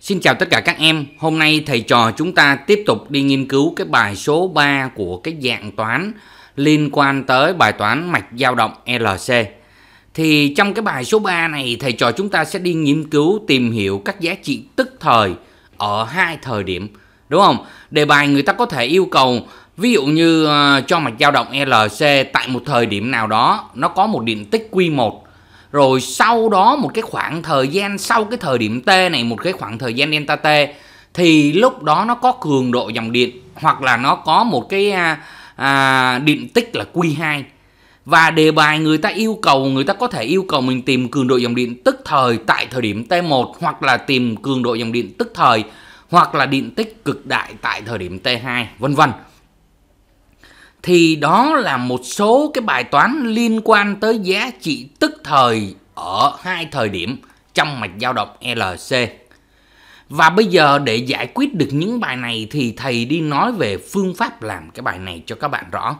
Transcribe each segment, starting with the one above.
Xin chào tất cả các em, hôm nay thầy trò chúng ta tiếp tục đi nghiên cứu cái bài số 3 của cái dạng toán liên quan tới bài toán mạch dao động LC. Thì trong cái bài số 3 này thầy trò chúng ta sẽ đi nghiên cứu tìm hiểu các giá trị tức thời ở hai thời điểm, đúng không? Đề bài người ta có thể yêu cầu ví dụ như ờ, cho mạch dao động LC tại một thời điểm nào đó nó có một điện tích Q1 rồi sau đó một cái khoảng thời gian sau cái thời điểm T này một cái khoảng thời gian delta T thì lúc đó nó có cường độ dòng điện hoặc là nó có một cái à, à, điện tích là Q2 và đề bài người ta yêu cầu người ta có thể yêu cầu mình tìm cường độ dòng điện tức thời tại thời điểm T1 hoặc là tìm cường độ dòng điện tức thời hoặc là điện tích cực đại tại thời điểm T2 vân vân thì đó là một số cái bài toán liên quan tới giá trị tức thời ở hai thời điểm trong mạch dao động LC. Và bây giờ để giải quyết được những bài này thì thầy đi nói về phương pháp làm cái bài này cho các bạn rõ.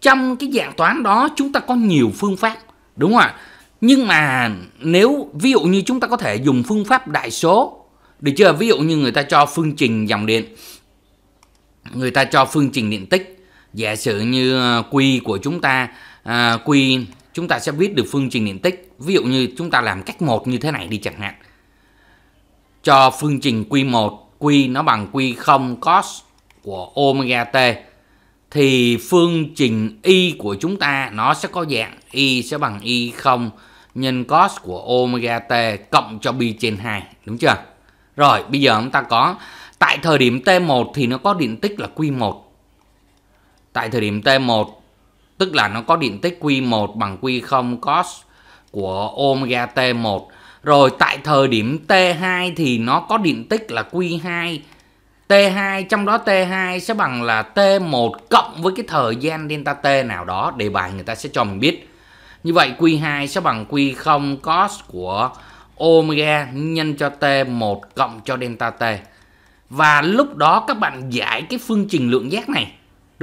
Trong cái dạng toán đó chúng ta có nhiều phương pháp, đúng không ạ? Nhưng mà nếu ví dụ như chúng ta có thể dùng phương pháp đại số, được chưa? Ví dụ như người ta cho phương trình dòng điện, người ta cho phương trình điện tích giả sử như ờ, quy của chúng ta à, quy chúng ta sẽ viết được phương trình điện tích ví dụ như chúng ta làm cách một như thế này đi chẳng hạn cho phương trình quy 1 quy nó bằng quy 0 cos của omega t thì phương trình y của chúng ta nó sẽ có dạng y sẽ bằng y 0 nhân cos của omega t cộng cho b trên 2 đúng chưa? Rồi bây giờ chúng ta có tại thời điểm t1 thì nó có điện tích là quy 1 tại thời điểm T1 tức là nó có điện tích Q1 bằng Q0 cos của omega T1 rồi tại thời điểm T2 thì nó có điện tích là Q2 T2 trong đó T2 sẽ bằng là T1 cộng với cái thời gian delta T nào đó đề bài người ta sẽ cho mình biết. Như vậy Q2 sẽ bằng Q0 cos của omega nhân cho T1 cộng cho delta T. Và lúc đó các bạn giải cái phương trình lượng giác này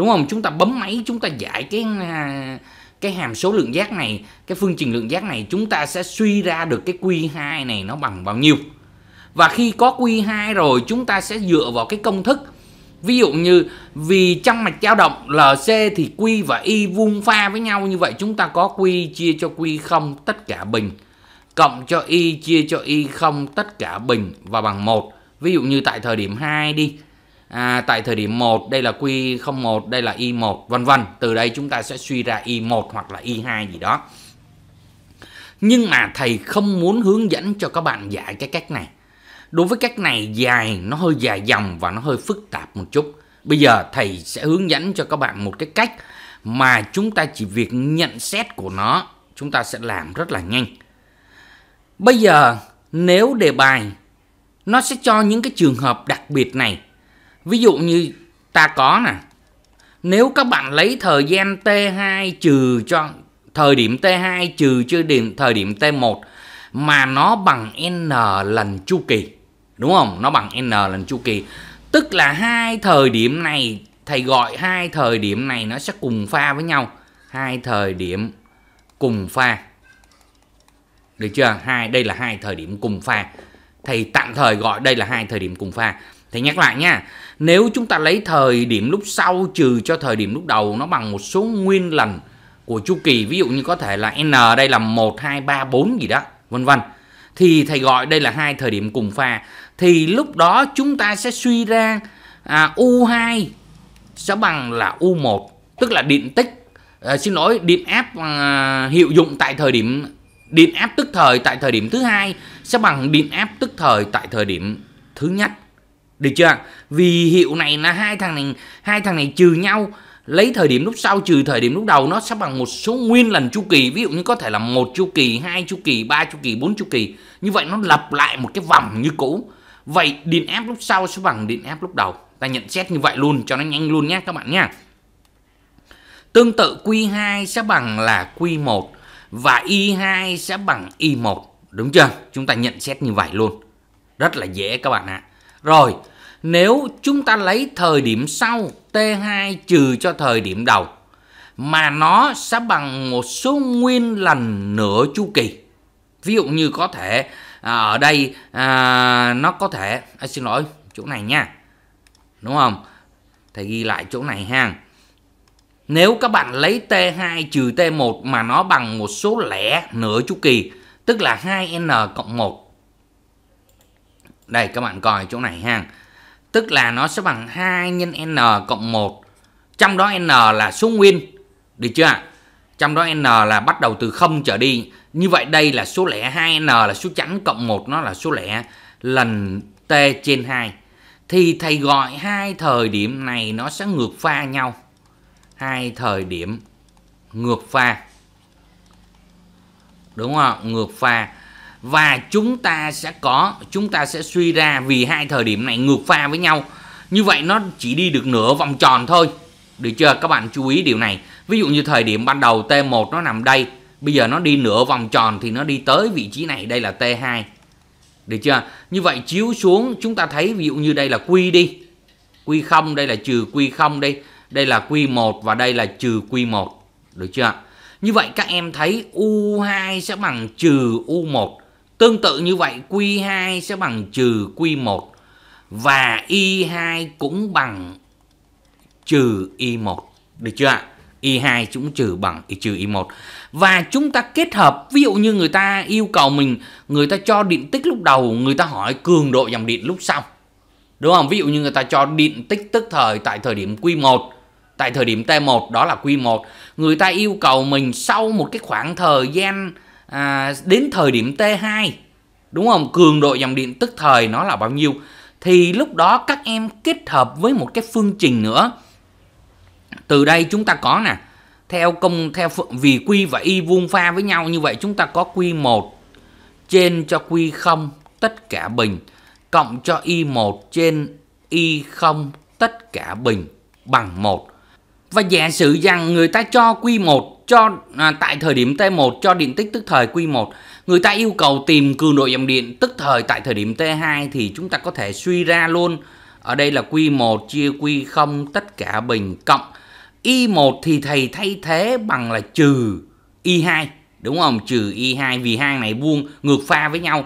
đúng không chúng ta bấm máy chúng ta giải cái à, cái hàm số lượng giác này cái phương trình lượng giác này chúng ta sẽ suy ra được cái q2 này nó bằng bao nhiêu và khi có q2 rồi chúng ta sẽ dựa vào cái công thức ví dụ như vì trong mạch dao động lc thì q và y vuông pha với nhau như vậy chúng ta có q chia cho q không tất cả bình cộng cho y chia cho y không tất cả bình và bằng một ví dụ như tại thời điểm 2 đi à, tại thời điểm 1 đây là Q01 đây là Y1 vân vân từ đây chúng ta sẽ suy ra Y1 hoặc là Y2 gì đó nhưng mà thầy không muốn hướng dẫn cho các bạn giải cái cách này đối với cách này dài nó hơi dài dòng và nó hơi phức tạp một chút bây giờ thầy sẽ hướng dẫn cho các bạn một cái cách mà chúng ta chỉ việc nhận xét của nó chúng ta sẽ làm rất là nhanh bây giờ nếu đề bài nó sẽ cho những cái trường hợp đặc biệt này ví dụ như ta có nè nếu các bạn lấy thời gian T2 trừ cho thời điểm T2 trừ cho điểm thời điểm T1 mà nó bằng n lần chu kỳ đúng không nó bằng n lần chu kỳ tức là hai thời điểm này thầy gọi hai thời điểm này nó sẽ cùng pha với nhau hai thời điểm cùng pha được chưa hai đây là hai thời điểm cùng pha thầy tạm thời gọi đây là hai thời điểm cùng pha thì nhắc lại nha nếu chúng ta lấy thời điểm lúc sau trừ cho thời điểm lúc đầu nó bằng một số nguyên lần của chu kỳ ví dụ như có thể là n đây là 1 2 3 4 gì đó vân vân thì thầy gọi đây là hai thời điểm cùng pha thì lúc đó chúng ta sẽ suy ra à, u2 sẽ bằng là u1 tức là điện tích à, xin lỗi điện áp à, hiệu dụng tại thời điểm điện áp tức thời tại thời điểm thứ hai sẽ bằng điện áp tức thời tại thời điểm thứ nhất được chưa vì hiệu này là hai thằng này hai thằng này trừ nhau lấy thời điểm lúc sau trừ thời điểm lúc đầu nó sẽ bằng một số nguyên lần chu kỳ ví dụ như có thể là một chu kỳ hai chu kỳ ba chu kỳ bốn chu kỳ như vậy nó lặp lại một cái vòng như cũ vậy điện áp lúc sau sẽ bằng điện áp lúc đầu ta nhận xét như vậy luôn cho nó nhanh luôn nhé các bạn nhé tương tự Q2 sẽ bằng là Q1 và Y2 sẽ bằng Y1 đúng chưa chúng ta nhận xét như vậy luôn rất là dễ các bạn ạ rồi nếu chúng ta lấy thời điểm sau T2 trừ cho thời điểm đầu mà nó sẽ bằng một số nguyên lần nửa chu kỳ. Ví dụ như có thể à, ở đây à, nó có thể à, xin lỗi chỗ này nha. Đúng không? Thầy ghi lại chỗ này ha. Nếu các bạn lấy T2 trừ T1 mà nó bằng một số lẻ nửa chu kỳ, tức là 2n cộng 1. Đây các bạn coi chỗ này ha tức là nó sẽ bằng 2 nhân n cộng 1. Trong đó n là số nguyên. Được chưa ạ? Trong đó n là bắt đầu từ 0 trở đi. Như vậy đây là số lẻ 2n là số chẵn cộng 1 nó là số lẻ lần t trên 2. Thì thầy gọi hai thời điểm này nó sẽ ngược pha nhau. Hai thời điểm ngược pha. Đúng không? Ngược pha và chúng ta sẽ có chúng ta sẽ suy ra vì hai thời điểm này ngược pha với nhau như vậy nó chỉ đi được nửa vòng tròn thôi được chưa các bạn chú ý điều này ví dụ như thời điểm ban đầu T1 nó nằm đây bây giờ nó đi nửa vòng tròn thì nó đi tới vị trí này đây là T2 được chưa như vậy chiếu xuống chúng ta thấy ví dụ như đây là Q đi q không đây là trừ q không đây đây là Q1 và đây là trừ Q1 được chưa như vậy các em thấy U2 sẽ bằng trừ U1 Tương tự như vậy Q2 sẽ bằng trừ Q1 và Y2 cũng bằng trừ Y1. Được chưa ạ? Y2 cũng trừ bằng y trừ Y1. Và chúng ta kết hợp ví dụ như người ta yêu cầu mình người ta cho điện tích lúc đầu, người ta hỏi cường độ dòng điện lúc sau. Đúng không? Ví dụ như người ta cho điện tích tức thời tại thời điểm Q1 tại thời điểm T1 đó là Q1, người ta yêu cầu mình sau một cái khoảng thời gian à, đến thời điểm T2 đúng không cường độ dòng điện tức thời nó là bao nhiêu thì lúc đó các em kết hợp với một cái phương trình nữa từ đây chúng ta có nè theo công theo vì quy và y vuông pha với nhau như vậy chúng ta có quy 1 trên cho quy 0 tất cả bình cộng cho y1 trên y0 tất cả bình bằng 1 và giả sử rằng người ta cho Q1 cho à, tại thời điểm T1 cho điện tích tức thời Q1, người ta yêu cầu tìm cường độ dòng điện tức thời tại thời điểm T2 thì chúng ta có thể suy ra luôn. Ở đây là Q1 chia Q0 tất cả bình cộng Y1 thì thầy thay thế bằng là trừ Y2 đúng không? Trừ Y2 vì hai này vuông ngược pha với nhau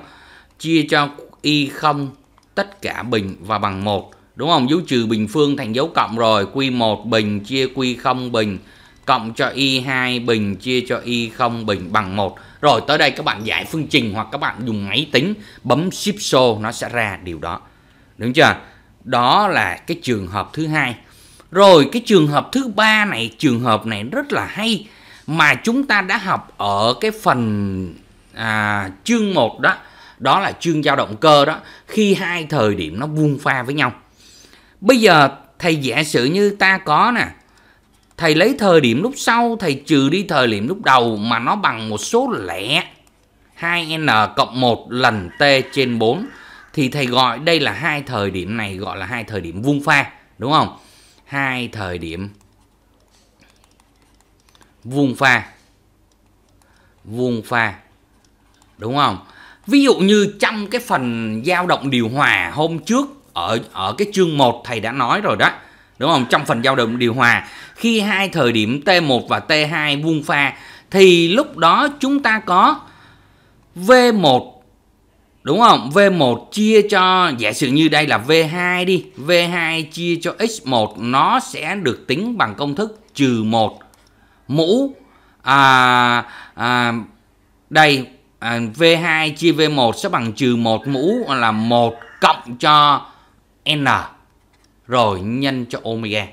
chia cho Y0 tất cả bình và bằng 1 đúng không dấu trừ bình phương thành dấu cộng rồi q1 bình chia q0 bình cộng cho y2 bình chia cho y0 bình bằng 1 rồi tới đây các bạn giải phương trình hoặc các bạn dùng máy tính bấm shift show nó sẽ ra điều đó đúng chưa đó là cái trường hợp thứ hai rồi cái trường hợp thứ ba này trường hợp này rất là hay mà chúng ta đã học ở cái phần à, chương 1 đó đó là chương dao động cơ đó khi hai thời điểm nó vuông pha với nhau Bây giờ thầy giả sử như ta có nè. Thầy lấy thời điểm lúc sau, thầy trừ đi thời điểm lúc đầu mà nó bằng một số lẻ. 2n cộng 1 lần t trên 4 thì thầy gọi đây là hai thời điểm này gọi là hai thời điểm vuông pha, đúng không? Hai thời điểm vuông pha. Vuông pha. Đúng không? Ví dụ như trong cái phần dao động điều hòa hôm trước ở ở cái chương 1 thầy đã nói rồi đó đúng không trong phần dao động điều hòa khi hai thời điểm T1 và T2 vuông pha thì lúc đó chúng ta có V1 đúng không? V1 chia cho giả sử như đây là V2 đi, V2 chia cho x1 nó sẽ được tính bằng công thức trừ 1 mũ à, à, đây à, V2 chia V1 sẽ bằng trừ 1 mũ là 1 cộng cho N rồi nhân cho omega.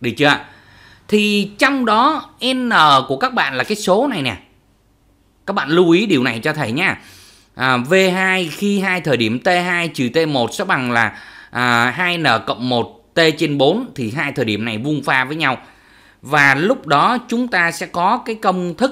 Được chưa? Thì trong đó N của các bạn là cái số này nè. Các bạn lưu ý điều này cho thầy nha. À, V2 khi hai thời điểm T2 trừ T1 sẽ bằng là à, 2N cộng 1 T trên 4 thì hai thời điểm này vuông pha với nhau. Và lúc đó chúng ta sẽ có cái công thức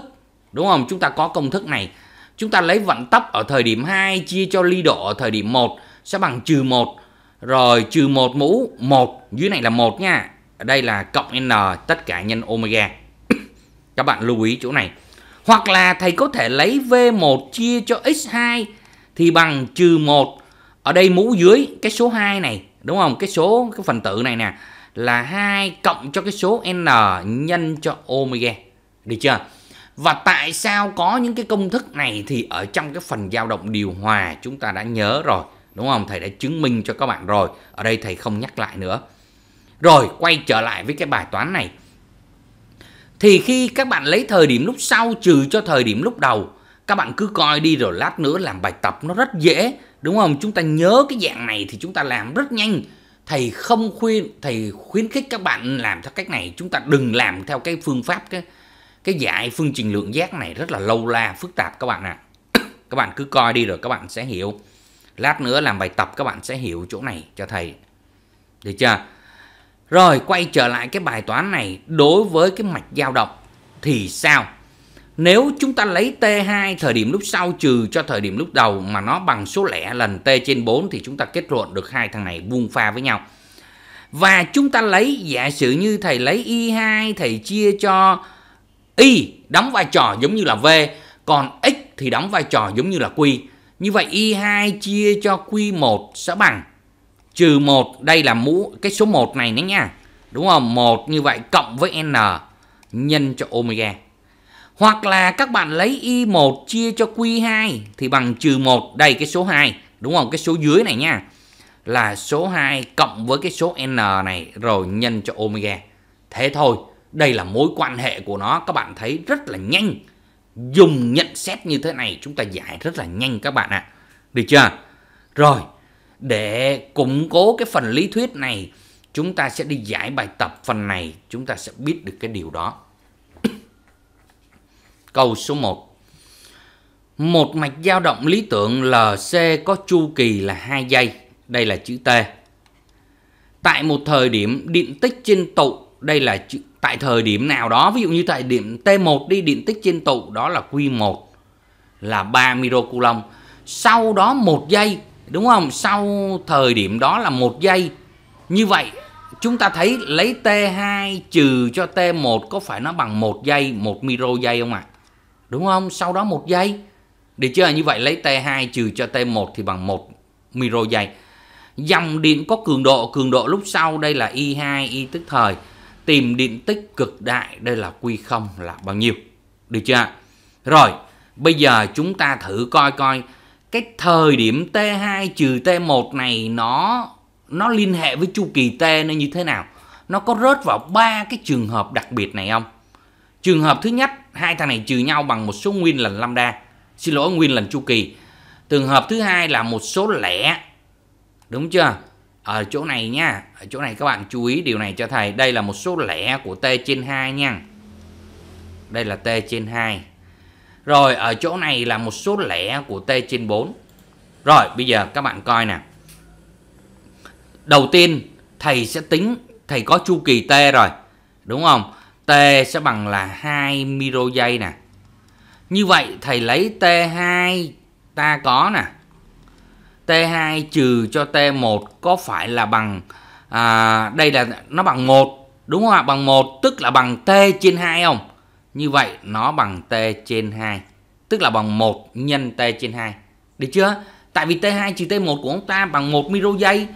đúng không? Chúng ta có công thức này. Chúng ta lấy vận tốc ở thời điểm 2 chia cho ly độ ở thời điểm 1 sẽ bằng trừ 1 rồi trừ một mũ một dưới này là một nha. Ở đây là cộng n tất cả nhân omega. Các bạn lưu ý chỗ này. Hoặc là thầy có thể lấy V1 chia cho x2 thì bằng trừ một Ở đây mũ dưới cái số 2 này đúng không? Cái số cái phần tử này nè là 2 cộng cho cái số n nhân cho omega. Được chưa? Và tại sao có những cái công thức này thì ở trong cái phần dao động điều hòa chúng ta đã nhớ rồi đúng không thầy đã chứng minh cho các bạn rồi ở đây thầy không nhắc lại nữa rồi quay trở lại với cái bài toán này thì khi các bạn lấy thời điểm lúc sau trừ cho thời điểm lúc đầu các bạn cứ coi đi rồi lát nữa làm bài tập nó rất dễ đúng không chúng ta nhớ cái dạng này thì chúng ta làm rất nhanh thầy không khuyên thầy khuyến khích các bạn làm theo cách này chúng ta đừng làm theo cái phương pháp cái cái giải phương trình lượng giác này rất là lâu la phức tạp các bạn ạ à. các bạn cứ coi đi rồi các bạn sẽ hiểu Lát nữa làm bài tập các bạn sẽ hiểu chỗ này cho thầy. Được chưa? Rồi quay trở lại cái bài toán này đối với cái mạch dao động thì sao? Nếu chúng ta lấy T2 thời điểm lúc sau trừ cho thời điểm lúc đầu mà nó bằng số lẻ lần T trên 4 thì chúng ta kết luận được hai thằng này vuông pha với nhau. Và chúng ta lấy giả sử như thầy lấy Y2 thầy chia cho Y đóng vai trò giống như là V còn X thì đóng vai trò giống như là Q như vậy Y2 chia cho Q1 sẽ bằng trừ 1, đây là mũ cái số 1 này nữa nha. Đúng không? 1 như vậy cộng với N nhân cho omega. Hoặc là các bạn lấy Y1 chia cho Q2 thì bằng trừ 1, đây cái số 2, đúng không? Cái số dưới này nha. Là số 2 cộng với cái số N này rồi nhân cho omega. Thế thôi, đây là mối quan hệ của nó các bạn thấy rất là nhanh dùng nhận xét như thế này chúng ta giải rất là nhanh các bạn ạ. À. Được chưa? Rồi, để củng cố cái phần lý thuyết này, chúng ta sẽ đi giải bài tập phần này, chúng ta sẽ biết được cái điều đó. Câu số 1. Một mạch dao động lý tưởng LC có chu kỳ là 2 giây, đây là chữ T. Tại một thời điểm điện tích trên tụ, đây là chữ tại thời điểm nào đó ví dụ như tại điểm T1 đi điện tích trên tụ đó là Q1 là 3 microcoulomb sau đó một giây đúng không sau thời điểm đó là một giây như vậy chúng ta thấy lấy T2 trừ cho T1 có phải nó bằng một giây một micro giây không ạ à? đúng không sau đó một giây để chưa như vậy lấy T2 trừ cho T1 thì bằng một micro giây dòng điện có cường độ cường độ lúc sau đây là i 2 i tức thời tìm điện tích cực đại đây là quy không là bao nhiêu được chưa rồi bây giờ chúng ta thử coi coi cái thời điểm T2 trừ T1 này nó nó liên hệ với chu kỳ T nó như thế nào nó có rớt vào ba cái trường hợp đặc biệt này không trường hợp thứ nhất hai thằng này trừ nhau bằng một số nguyên lần lambda xin lỗi nguyên lần chu kỳ trường hợp thứ hai là một số lẻ đúng chưa ở chỗ này nha ở chỗ này các bạn chú ý điều này cho thầy đây là một số lẻ của t trên 2 nha đây là t trên 2 rồi ở chỗ này là một số lẻ của t trên 4 rồi bây giờ các bạn coi nè đầu tiên thầy sẽ tính thầy có chu kỳ t rồi đúng không t sẽ bằng là 2 micro giây nè như vậy thầy lấy t2 ta có nè T2 trừ cho T1 có phải là bằng à, đây là nó bằng 1 đúng không ạ? Bằng 1 tức là bằng T trên 2 không? Như vậy nó bằng T trên 2 tức là bằng 1 nhân T trên 2. Được chưa? Tại vì T2 trừ T1 của chúng ta bằng 1 micro giây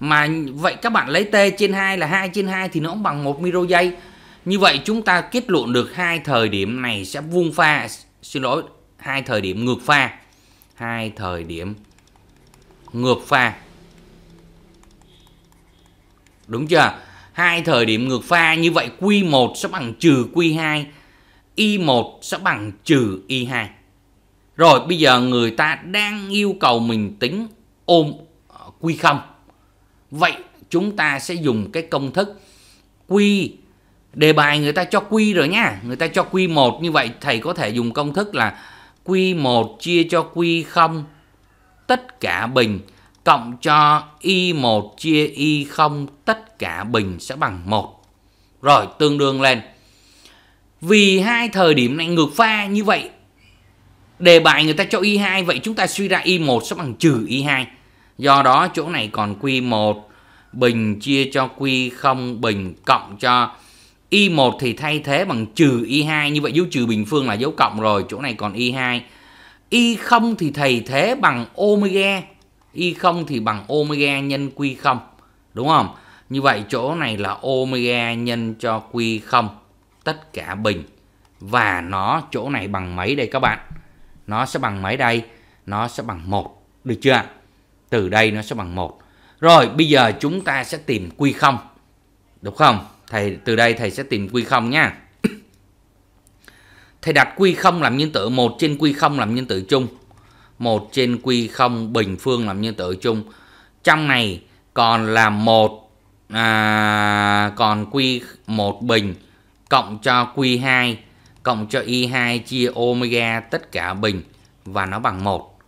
mà vậy các bạn lấy T trên 2 là 2 trên 2 thì nó cũng bằng 1 micro giây. Như vậy chúng ta kết luận được hai thời điểm này sẽ vuông pha, xin lỗi, hai thời điểm ngược pha, hai thời điểm ngược pha đúng chưa hai thời điểm ngược pha như vậy Q1 sẽ bằng trừ Q2 Y1 sẽ bằng trừ Y2 rồi bây giờ người ta đang yêu cầu mình tính ôm Q0 vậy chúng ta sẽ dùng cái công thức Q đề bài người ta cho Q rồi nha người ta cho Q1 như vậy thầy có thể dùng công thức là Q1 chia cho Q0 tất cả bình cộng cho y1 chia y0 tất cả bình sẽ bằng 1. Rồi tương đương lên. Vì hai thời điểm này ngược pha như vậy đề bài người ta cho y2 vậy chúng ta suy ra y1 sẽ bằng trừ y2. Do đó chỗ này còn q1 bình chia cho q0 bình cộng cho y1 thì thay thế bằng trừ y2 như vậy dấu trừ bình phương là dấu cộng rồi, chỗ này còn y2 Y không thì thầy thế bằng omega. Y không thì bằng omega nhân Q không. Đúng không? Như vậy chỗ này là omega nhân cho Q không. Tất cả bình. Và nó chỗ này bằng mấy đây các bạn? Nó sẽ bằng mấy đây? Nó sẽ bằng một Được chưa? Từ đây nó sẽ bằng một Rồi bây giờ chúng ta sẽ tìm q không Đúng không? Thầy từ đây thầy sẽ tìm q không nha thầy đặt quy không làm nhân tử 1 trên quy không làm nhân tử chung 1 trên quy không bình phương làm nhân tử chung trong này còn là một à, còn quy một bình cộng cho quy 2 cộng cho Y2 chia omega tất cả bình và nó bằng 1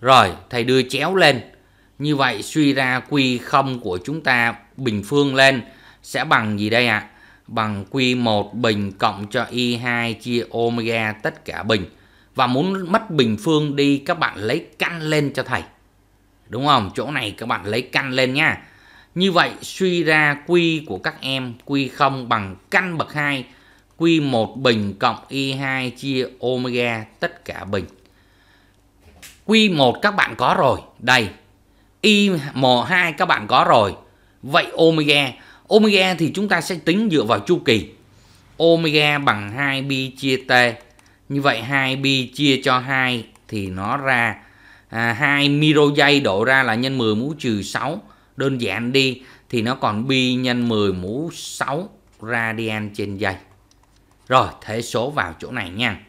rồi thầy đưa chéo lên như vậy suy ra quy không của chúng ta bình phương lên sẽ bằng gì đây ạ à? bằng Q1 bình cộng cho Y2 chia omega tất cả bình. Và muốn mất bình phương đi các bạn lấy căn lên cho thầy. Đúng không? Chỗ này các bạn lấy căn lên nha. Như vậy suy ra Q của các em Q0 bằng căn bậc 2 Q1 bình cộng Y2 chia omega tất cả bình. Q1 các bạn có rồi. Đây. Y1 2 các bạn có rồi. Vậy omega Omega thì chúng ta sẽ tính dựa vào chu kỳ. Omega bằng 2 pi chia t. Như vậy 2 pi chia cho 2 thì nó ra à, 2 micro giây độ ra là nhân 10 mũ trừ 6. Đơn giản đi thì nó còn pi nhân 10 mũ 6 radian trên giây. Rồi, thế số vào chỗ này nha.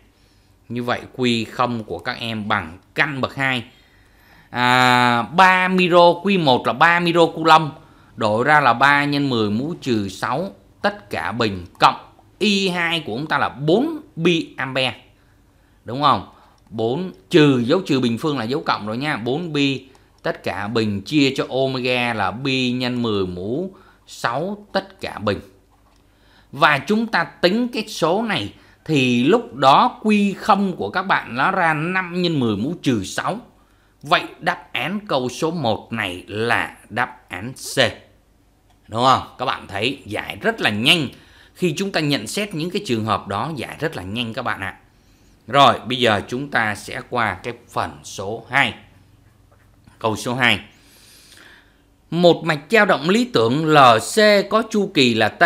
Như vậy Q0 của các em bằng căn bậc 2. À, 3 micro Q1 là 3 micro coulomb đội ra là 3 x 10 mũ trừ 6 tất cả bình cộng Y2 của chúng ta là 4 bi ampere. Đúng không? 4 trừ dấu trừ bình phương là dấu cộng rồi nha, 4 bi tất cả bình chia cho omega là bi nhân 10 mũ 6 tất cả bình. Và chúng ta tính cái số này thì lúc đó quy không của các bạn nó ra 5 x 10 mũ trừ 6. Vậy đáp án câu số 1 này là đáp án C đúng không các bạn thấy giải rất là nhanh khi chúng ta nhận xét những cái trường hợp đó giải rất là nhanh các bạn ạ rồi bây giờ chúng ta sẽ qua cái phần số 2 câu số 2 một mạch dao động lý tưởng LC có chu kỳ là T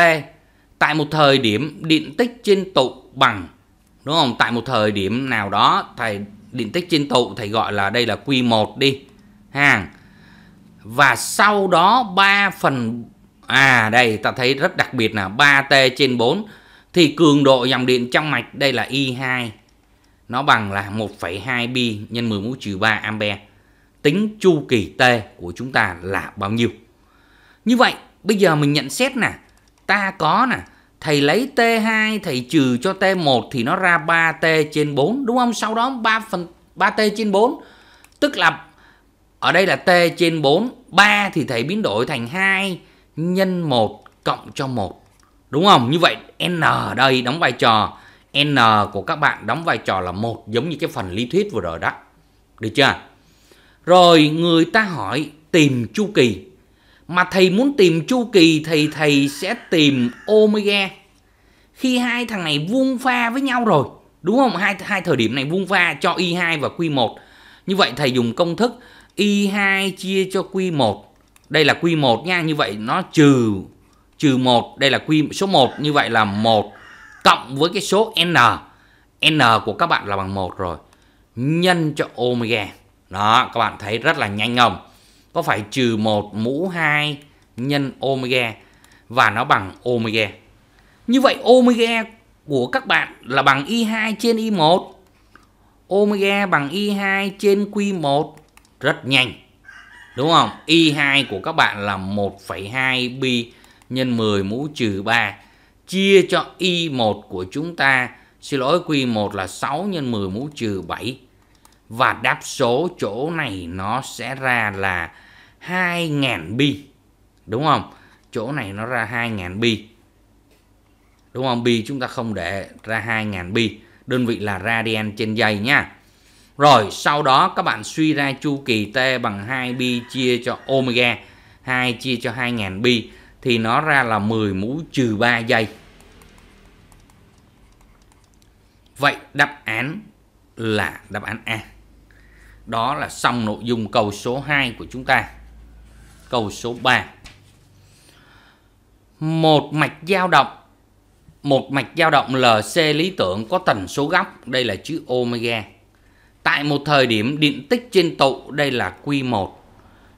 tại một thời điểm điện tích trên tụ bằng đúng không? Tại một thời điểm nào đó thầy điện tích trên tụ thầy gọi là đây là Q1 đi. Hàng. Và sau đó 3 phần À đây ta thấy rất đặc biệt là 3T trên 4 thì cường độ dòng điện trong mạch đây là I2 nó bằng là 1,2 pi nhân 10 mũ trừ 3 ampe. Tính chu kỳ T của chúng ta là bao nhiêu? Như vậy bây giờ mình nhận xét nè, ta có nè, thầy lấy T2 thầy trừ cho T1 thì nó ra 3T trên 4 đúng không? Sau đó 3 phần 3T trên 4 tức là ở đây là T trên 4, 3 thì thầy biến đổi thành 2, nhân 1 cộng cho 1. Đúng không? Như vậy n ở đây đóng vai trò n của các bạn đóng vai trò là một giống như cái phần lý thuyết vừa rồi đó. Được chưa? Rồi người ta hỏi tìm chu kỳ. Mà thầy muốn tìm chu kỳ thì thầy sẽ tìm omega. Khi hai thằng này vuông pha với nhau rồi, đúng không? Hai hai thời điểm này vuông pha cho y2 và q1. Như vậy thầy dùng công thức y2 chia cho q1 đây là quy 1 nha như vậy nó trừ trừ 1 đây là quy số 1 như vậy là 1 cộng với cái số n n của các bạn là bằng 1 rồi nhân cho omega đó các bạn thấy rất là nhanh không có phải trừ 1 mũ 2 nhân omega và nó bằng omega như vậy omega của các bạn là bằng y2 trên y1 omega bằng y2 trên q1 rất nhanh đúng không y2 của các bạn là 1,2 pi nhân 10 mũ trừ 3 chia cho y1 của chúng ta xin lỗi q1 là 6 nhân 10 mũ trừ 7 và đáp số chỗ này nó sẽ ra là 2.000 bi đúng không chỗ này nó ra 2.000 bi đúng không bi chúng ta không để ra 2.000 bi đơn vị là radian trên giây nha rồi sau đó các bạn suy ra chu kỳ T bằng 2 pi chia cho omega 2 chia cho 2000 pi thì nó ra là 10 mũ trừ 3 giây. Vậy đáp án là đáp án A. Đó là xong nội dung câu số 2 của chúng ta. Câu số 3. Một mạch dao động một mạch dao động LC lý tưởng có tần số góc, đây là chữ omega Tại một thời điểm điện tích trên tụ đây là Q1.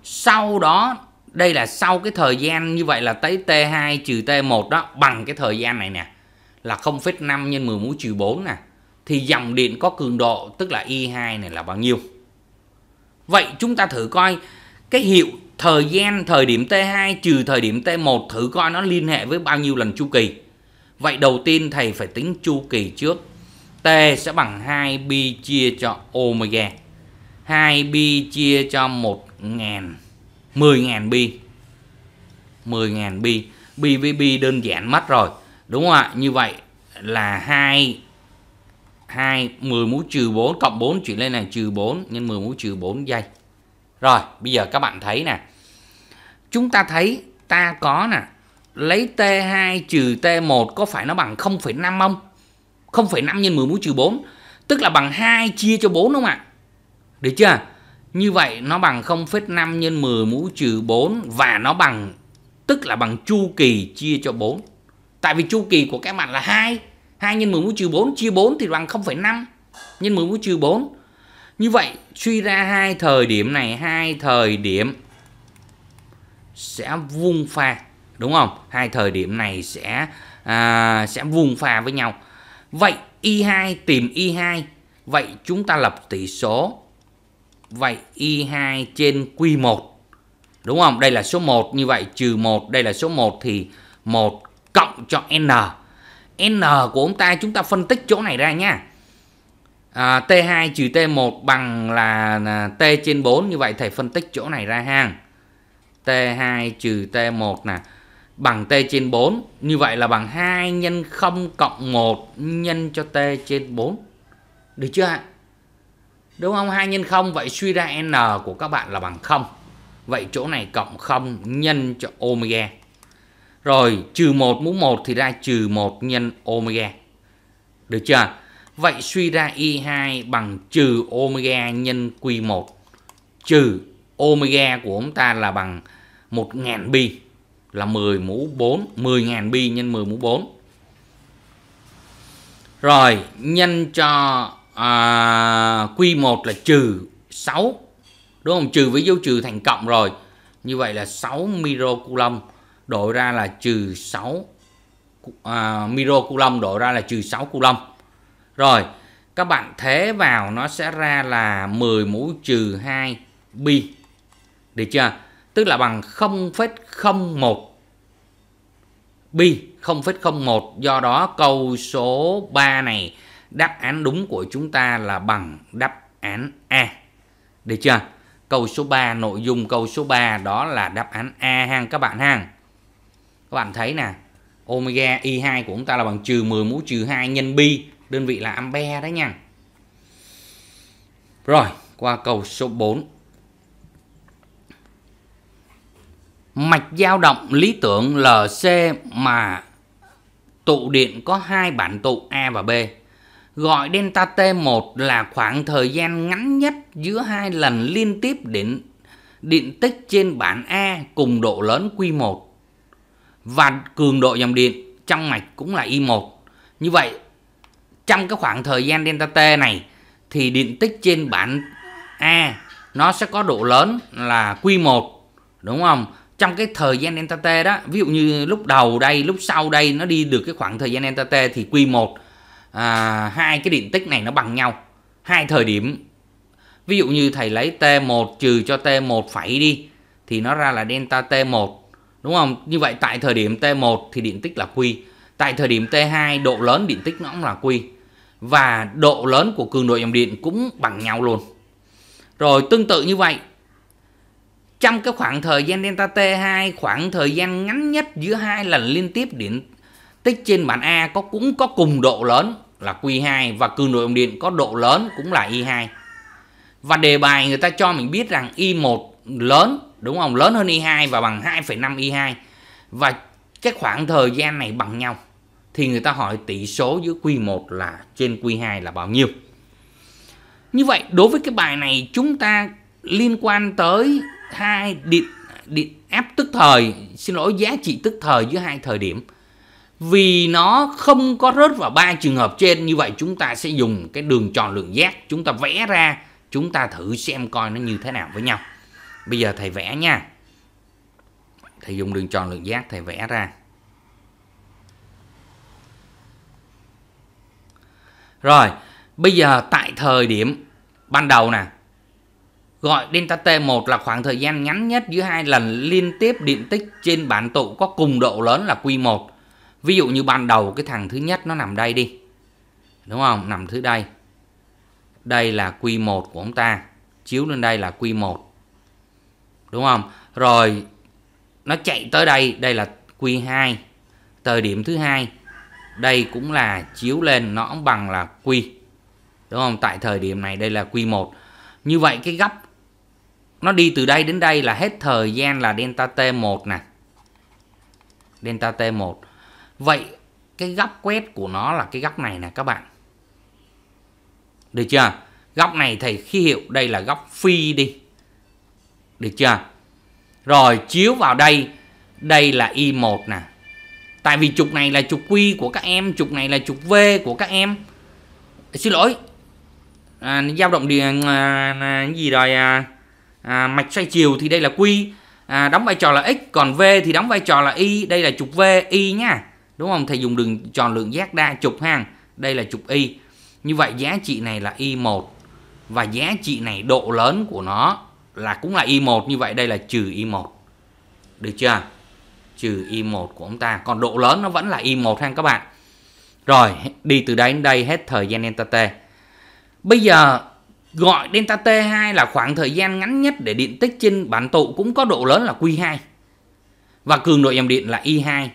Sau đó đây là sau cái thời gian như vậy là tới T2 trừ T1 đó bằng cái thời gian này nè là 0,5 nhân 10 mũ trừ 4 nè thì dòng điện có cường độ tức là i 2 này là bao nhiêu. Vậy chúng ta thử coi cái hiệu thời gian thời điểm T2 trừ thời điểm T1 thử coi nó liên hệ với bao nhiêu lần chu kỳ. Vậy đầu tiên thầy phải tính chu kỳ trước T sẽ bằng 2 B chia cho omega. 2 B chia cho 1000 10.000 pi. 10.000 pi. B, với pi đơn giản mất rồi. Đúng không ạ? Như vậy là 2 2 10 mũ trừ 4 cộng 4 chuyển lên là trừ 4 nhân 10 mũ trừ 4 giây. Rồi, bây giờ các bạn thấy nè. Chúng ta thấy ta có nè, lấy T2 trừ T1 có phải nó bằng 0,5 không? 0,5 nhân 10 mũ trừ 4 tức là bằng 2 chia cho 4 đúng không ạ? Được chưa? Như vậy nó bằng 0,5 nhân 10 mũ trừ 4 và nó bằng tức là bằng chu kỳ chia cho 4. Tại vì chu kỳ của các bạn là 2, 2 nhân 10 mũ trừ 4 chia 4 thì bằng 0,5 nhân 10 mũ trừ 4. Như vậy suy ra hai thời điểm này hai thời điểm sẽ vuông pha đúng không? Hai thời điểm này sẽ à, sẽ vuông pha với nhau. Vậy Y2 tìm Y2. Vậy chúng ta lập tỷ số. Vậy Y2 trên Q1. Đúng không? Đây là số 1 như vậy trừ 1, đây là số 1 thì 1 cộng cho N. N của ông ta chúng ta phân tích chỗ này ra nha. À, T2 trừ T1 bằng là, à, T trên 4 như vậy thầy phân tích chỗ này ra ha. T2 trừ T1 nè bằng t trên 4 như vậy là bằng 2 nhân 0 cộng 1 nhân cho t trên 4 được chưa ạ đúng không 2 nhân 0 vậy suy ra n của các bạn là bằng 0 vậy chỗ này cộng 0 nhân cho omega rồi trừ 1 mũ 1 thì ra trừ 1 nhân omega được chưa vậy suy ra y2 bằng trừ omega nhân q1 trừ omega của chúng ta là bằng 1000 pi là 10 mũ 4, 10 ngàn pi nhân 10 mũ 4. Rồi, nhân cho à, Q1 là trừ 6. Đúng không? Trừ với dấu trừ thành cộng rồi. Như vậy là 6 microcoulomb đổi ra là trừ 6 à, microcoulomb đổi ra là trừ 6 coulomb. Rồi, các bạn thế vào nó sẽ ra là 10 mũ trừ 2 pi. Được chưa? tức là bằng 0,01 pi 0,01 do đó câu số 3 này đáp án đúng của chúng ta là bằng đáp án A được chưa câu số 3 nội dung câu số 3 đó là đáp án A hang các bạn hang các bạn thấy nè omega y2 của chúng ta là bằng trừ 10 mũ trừ 2 nhân pi đơn vị là ampere đấy nha rồi qua câu số 4 mạch dao động lý tưởng LC mà tụ điện có hai bản tụ A và B. Gọi delta T1 là khoảng thời gian ngắn nhất giữa hai lần liên tiếp điện điện tích trên bản A cùng độ lớn Q1 và cường độ dòng điện trong mạch cũng là i 1 Như vậy trong cái khoảng thời gian delta T này thì điện tích trên bản A nó sẽ có độ lớn là Q1 đúng không? trong cái thời gian delta t đó ví dụ như lúc đầu đây lúc sau đây nó đi được cái khoảng thời gian delta t thì q 1 à, hai cái điện tích này nó bằng nhau hai thời điểm ví dụ như thầy lấy T1 trừ cho T1 phẩy đi thì nó ra là delta T1 đúng không như vậy tại thời điểm T1 thì điện tích là Q tại thời điểm T2 độ lớn điện tích nó cũng là Q và độ lớn của cường độ dòng điện cũng bằng nhau luôn rồi tương tự như vậy trong cái khoảng thời gian delta T2 khoảng thời gian ngắn nhất giữa hai lần liên tiếp điện tích trên bản A có cũng có cùng độ lớn là Q2 và cường độ dòng điện có độ lớn cũng là i 2 Và đề bài người ta cho mình biết rằng i 1 lớn đúng không? Lớn hơn i 2 và bằng 2,5 i 2 Và cái khoảng thời gian này bằng nhau thì người ta hỏi tỷ số giữa Q1 là trên Q2 là bao nhiêu. Như vậy đối với cái bài này chúng ta liên quan tới hai điện, điện áp tức thời xin lỗi giá trị tức thời giữa hai thời điểm vì nó không có rớt vào ba trường hợp trên như vậy chúng ta sẽ dùng cái đường tròn lượng giác chúng ta vẽ ra chúng ta thử xem coi nó như thế nào với nhau bây giờ thầy vẽ nha thầy dùng đường tròn lượng giác thầy vẽ ra rồi bây giờ tại thời điểm ban đầu nè Gọi delta T1 là khoảng thời gian ngắn nhất giữa hai lần liên tiếp điện tích trên bản tụ có cùng độ lớn là Q1. Ví dụ như ban đầu cái thằng thứ nhất nó nằm đây đi. Đúng không? Nằm thứ đây. Đây là Q1 của ông ta. Chiếu lên đây là Q1. Đúng không? Rồi nó chạy tới đây, đây là Q2. Thời điểm thứ hai đây cũng là chiếu lên nó bằng là Q. Đúng không? Tại thời điểm này đây là Q1. Như vậy cái gấp nó đi từ đây đến đây là hết thời gian là delta T1 nè. Delta T1. Vậy cái góc quét của nó là cái góc này nè các bạn. Được chưa? Góc này thầy ký hiệu đây là góc phi đi. Được chưa? Rồi chiếu vào đây, đây là Y1 nè. Tại vì trục này là trục Q của các em, trục này là trục V của các em. Xin lỗi. À, dao động điện à, à, gì rồi à, à, mạch xoay chiều thì đây là Q à, đóng vai trò là x còn v thì đóng vai trò là y đây là trục v y nhá đúng không thầy dùng đường tròn lượng giác đa trục ha đây là trục y như vậy giá trị này là y 1 và giá trị này độ lớn của nó là cũng là y 1 như vậy đây là trừ y 1 được chưa trừ y 1 của ông ta còn độ lớn nó vẫn là y 1 ha các bạn rồi đi từ đây đến đây hết thời gian delta t bây giờ Gọi delta T2 là khoảng thời gian ngắn nhất để điện tích trên bản tụ cũng có độ lớn là Q2. Và cường độ dòng điện là I2.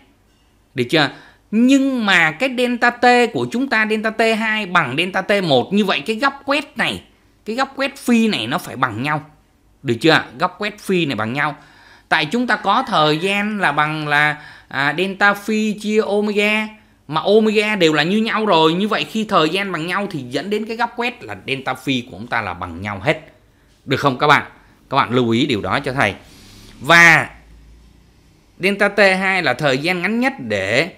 Được chưa? Nhưng mà cái delta T của chúng ta delta T2 bằng delta T1 như vậy cái góc quét này, cái góc quét phi này nó phải bằng nhau. Được chưa? Góc quét phi này bằng nhau. Tại chúng ta có thời gian là bằng là à, delta phi chia omega mà omega đều là như nhau rồi như vậy khi thời gian bằng nhau thì dẫn đến cái góc quét là delta phi của chúng ta là bằng nhau hết được không các bạn các bạn lưu ý điều đó cho thầy và delta t2 là thời gian ngắn nhất để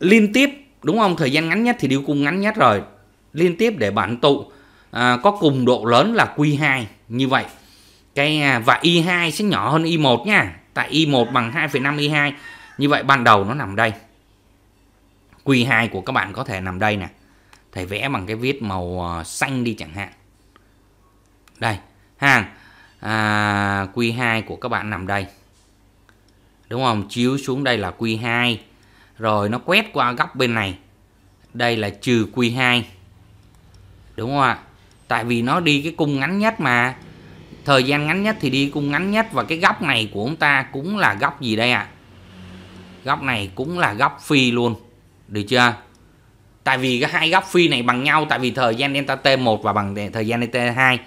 liên tiếp đúng không thời gian ngắn nhất thì điều cung ngắn nhất rồi liên tiếp để bản tụ à, có cùng độ lớn là q2 như vậy cái à, và y2 sẽ nhỏ hơn y1 nha tại y1 bằng 2,5 y2 như vậy ban đầu nó nằm đây Q2 của các bạn có thể nằm đây nè. Thầy vẽ bằng cái viết màu ờ, xanh đi chẳng hạn. Đây, hàng à, Q2 của các bạn nằm đây. Đúng không? Chiếu xuống đây là Q2. Rồi nó quét qua góc bên này. Đây là trừ Q2. Đúng không ạ? Tại vì nó đi cái cung ngắn nhất mà. Thời gian ngắn nhất thì đi cung ngắn nhất. Và cái góc này của chúng ta cũng là góc gì đây ạ? À? Góc này cũng là góc phi luôn được chưa tại vì cái hai góc phi này bằng nhau tại vì thời gian delta t1 và bằng thời gian delta t2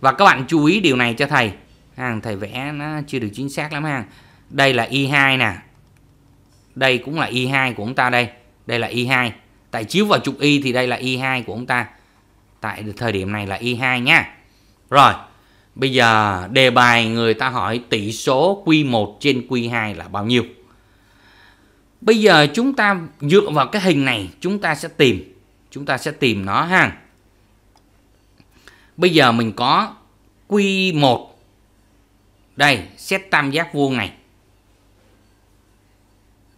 và các bạn chú ý điều này cho thầy hàng thầy vẽ nó chưa được chính xác lắm ha đây là y2 nè đây cũng là y2 của chúng ta đây đây là y2 tại chiếu vào trục y thì đây là y2 của chúng ta tại thời điểm này là y2 nhá rồi bây giờ đề bài người ta hỏi tỷ số q1 trên q2 là bao nhiêu Bây giờ chúng ta dựa vào cái hình này chúng ta sẽ tìm. Chúng ta sẽ tìm nó ha. Bây giờ mình có Q1. Đây, xét tam giác vuông này.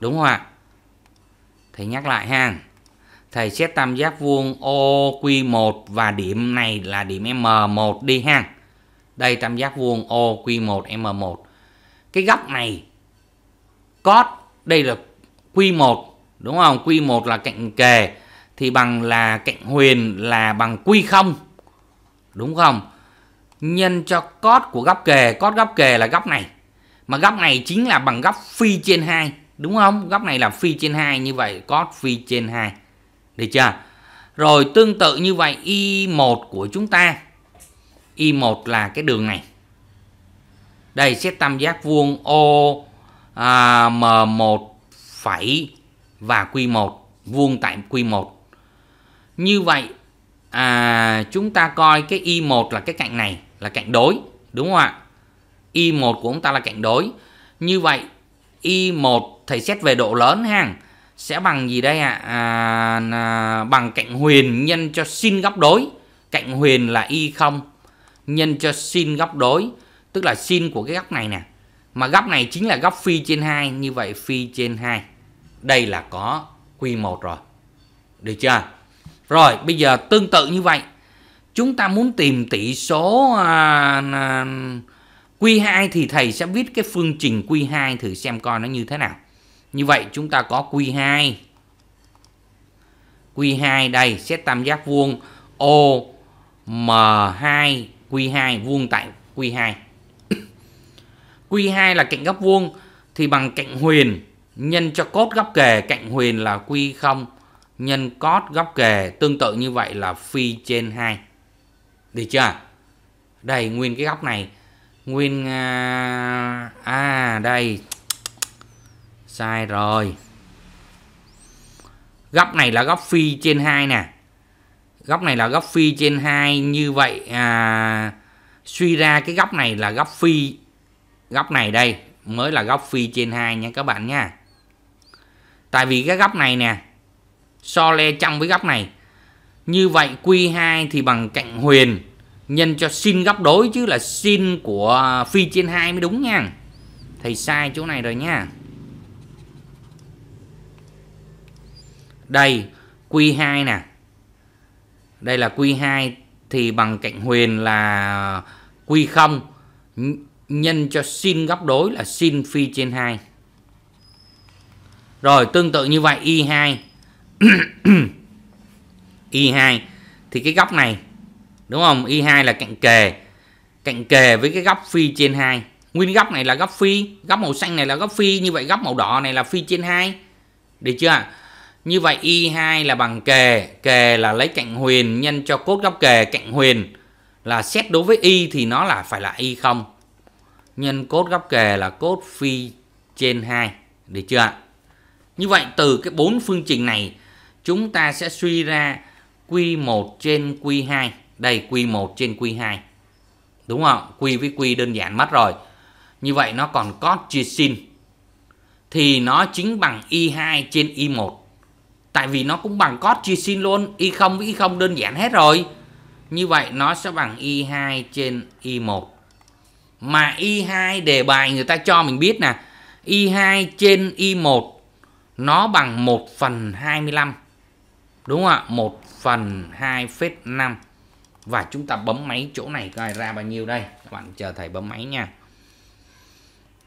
Đúng không ạ? Thầy nhắc lại ha. Thầy xét tam giác vuông OQ1 và điểm này là điểm M1 đi ha. Đây tam giác vuông OQ1 M1. Cái góc này cos đây là Q1 đúng không? Q1 là cạnh kề thì bằng là cạnh huyền là bằng Q0. Đúng không? Nhân cho cos của góc kề, cos góc kề là góc này. Mà góc này chính là bằng góc phi trên 2, đúng không? Góc này là phi trên 2 như vậy, cos phi trên 2. Được chưa? Rồi tương tự như vậy y1 của chúng ta. Y1 là cái đường này. Đây xét tam giác vuông O à, M1 phẩy và Q1 vuông tại Q1. Như vậy à, chúng ta coi cái Y1 là cái cạnh này là cạnh đối đúng không ạ? Y1 của chúng ta là cạnh đối. Như vậy Y1 thầy xét về độ lớn ha sẽ bằng gì đây ạ? À? À, bằng cạnh huyền nhân cho sin góc đối. Cạnh huyền là Y0 nhân cho sin góc đối, tức là sin của cái góc này nè. Mà góc này chính là góc phi trên 2, như vậy phi trên 2 đây là có quy 1 rồi. Được chưa? Rồi, bây giờ tương tự như vậy, chúng ta muốn tìm tỷ số à, à, Q2 thì thầy sẽ viết cái phương trình Q2 thử xem coi nó như thế nào. Như vậy chúng ta có Q2. Q2 đây, xét tam giác vuông O M2 Q2 vuông tại Q2. Q2 là cạnh góc vuông thì bằng cạnh huyền nhân cho cốt góc kề cạnh huyền là quy không nhân cos góc kề tương tự như vậy là phi trên 2. Được chưa? Đây nguyên cái góc này nguyên à, à đây sai rồi. Góc này là góc phi trên 2 nè. Góc này là góc phi trên 2 như vậy à suy ra cái góc này là góc phi góc này đây mới là góc phi trên 2 nha các bạn nha tại vì cái góc này nè so le trong với góc này như vậy Q2 thì bằng cạnh huyền nhân cho sin góc đối chứ là sin của phi trên 2 mới đúng nha thầy sai chỗ này rồi nha đây Q2 nè đây là Q2 thì bằng cạnh huyền là Q0 nhân cho sin góc đối là sin phi trên 2 rồi tương tự như vậy Y2 Y2 thì cái góc này đúng không? Y2 là cạnh kề cạnh kề với cái góc phi trên 2. Nguyên góc này là góc phi, góc màu xanh này là góc phi, như vậy góc màu đỏ này là phi trên 2. Được chưa? Như vậy Y2 là bằng kề, kề là lấy cạnh huyền nhân cho cốt góc kề, cạnh huyền là xét đối với y thì nó là phải là y không. Nhân cốt góc kề là cốt phi trên 2. Được chưa ạ? Như vậy từ cái bốn phương trình này chúng ta sẽ suy ra Q1 trên Q2. Đây Q1 trên Q2. Đúng không? Q với Q đơn giản mất rồi. Như vậy nó còn cos chia sin thì nó chính bằng Y2 trên Y1. Tại vì nó cũng bằng cos chia sin luôn, Y0 với Y0 đơn giản hết rồi. Như vậy nó sẽ bằng Y2 trên Y1. Mà Y2 đề bài người ta cho mình biết nè, Y2 trên Y1 nó bằng 1 phần 25 đúng không ạ 1 phần phết 2,5 và chúng ta bấm máy chỗ này coi ra bao nhiêu đây các bạn chờ thầy bấm máy nha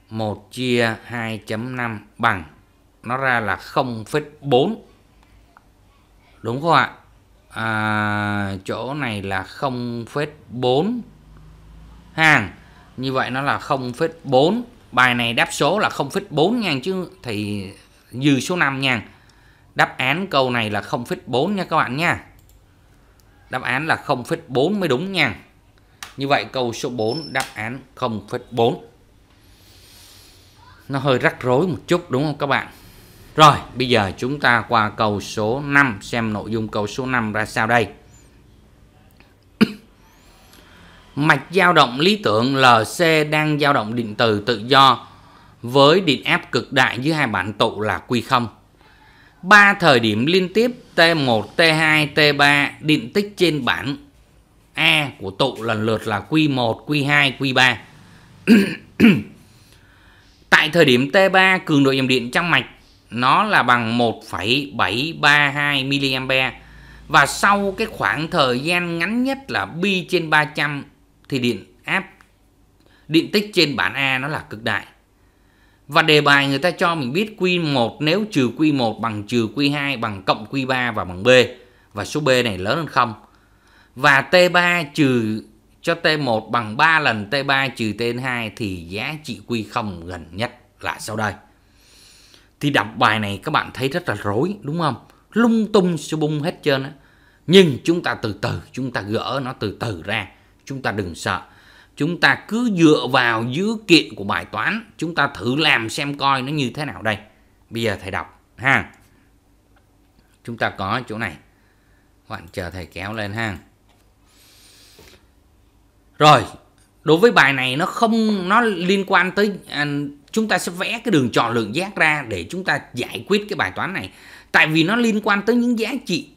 1 chia 2.5 bằng nó ra là phết 0,4 đúng không ạ à, chỗ này là phết 0,4 hàng như vậy nó là phết 0,4 bài này đáp số là phết 0,4 nha chứ thì dư số 5 nha đáp án câu này là 0,4 nha các bạn nha đáp án là 0,4 mới đúng nha như vậy câu số 4 đáp án 0,4 nó hơi rắc rối một chút đúng không các bạn rồi bây giờ chúng ta qua câu số 5 xem nội dung câu số 5 ra sao đây mạch dao động lý tưởng LC đang dao động điện từ tự do với điện áp cực đại giữa hai bản tụ là Q0. Ba thời điểm liên tiếp T1, T2, T3 điện tích trên bản A của tụ lần lượt là Q1, Q2, Q3. Tại thời điểm T3 cường độ dòng điện trong mạch nó là bằng 1,732 mA và sau cái khoảng thời gian ngắn nhất là pi trên 300 thì điện áp điện tích trên bản A nó là cực đại và đề bài người ta cho mình biết Q1 nếu trừ Q1 bằng trừ Q2 bằng cộng Q3 và bằng B và số B này lớn hơn không và T3 trừ cho T1 bằng 3 lần T3 trừ T2 thì giá trị Q0 gần nhất là sau đây. Thì đọc bài này các bạn thấy rất là rối đúng không? Lung tung su bung hết trơn á. Nhưng chúng ta từ từ chúng ta gỡ nó từ từ ra, chúng ta đừng sợ chúng ta cứ dựa vào dữ kiện của bài toán chúng ta thử làm xem coi nó như thế nào đây bây giờ thầy đọc ha chúng ta có chỗ này bạn chờ thầy kéo lên ha rồi đối với bài này nó không nó liên quan tới à, chúng ta sẽ vẽ cái đường tròn lượng giác ra để chúng ta giải quyết cái bài toán này tại vì nó liên quan tới những giá trị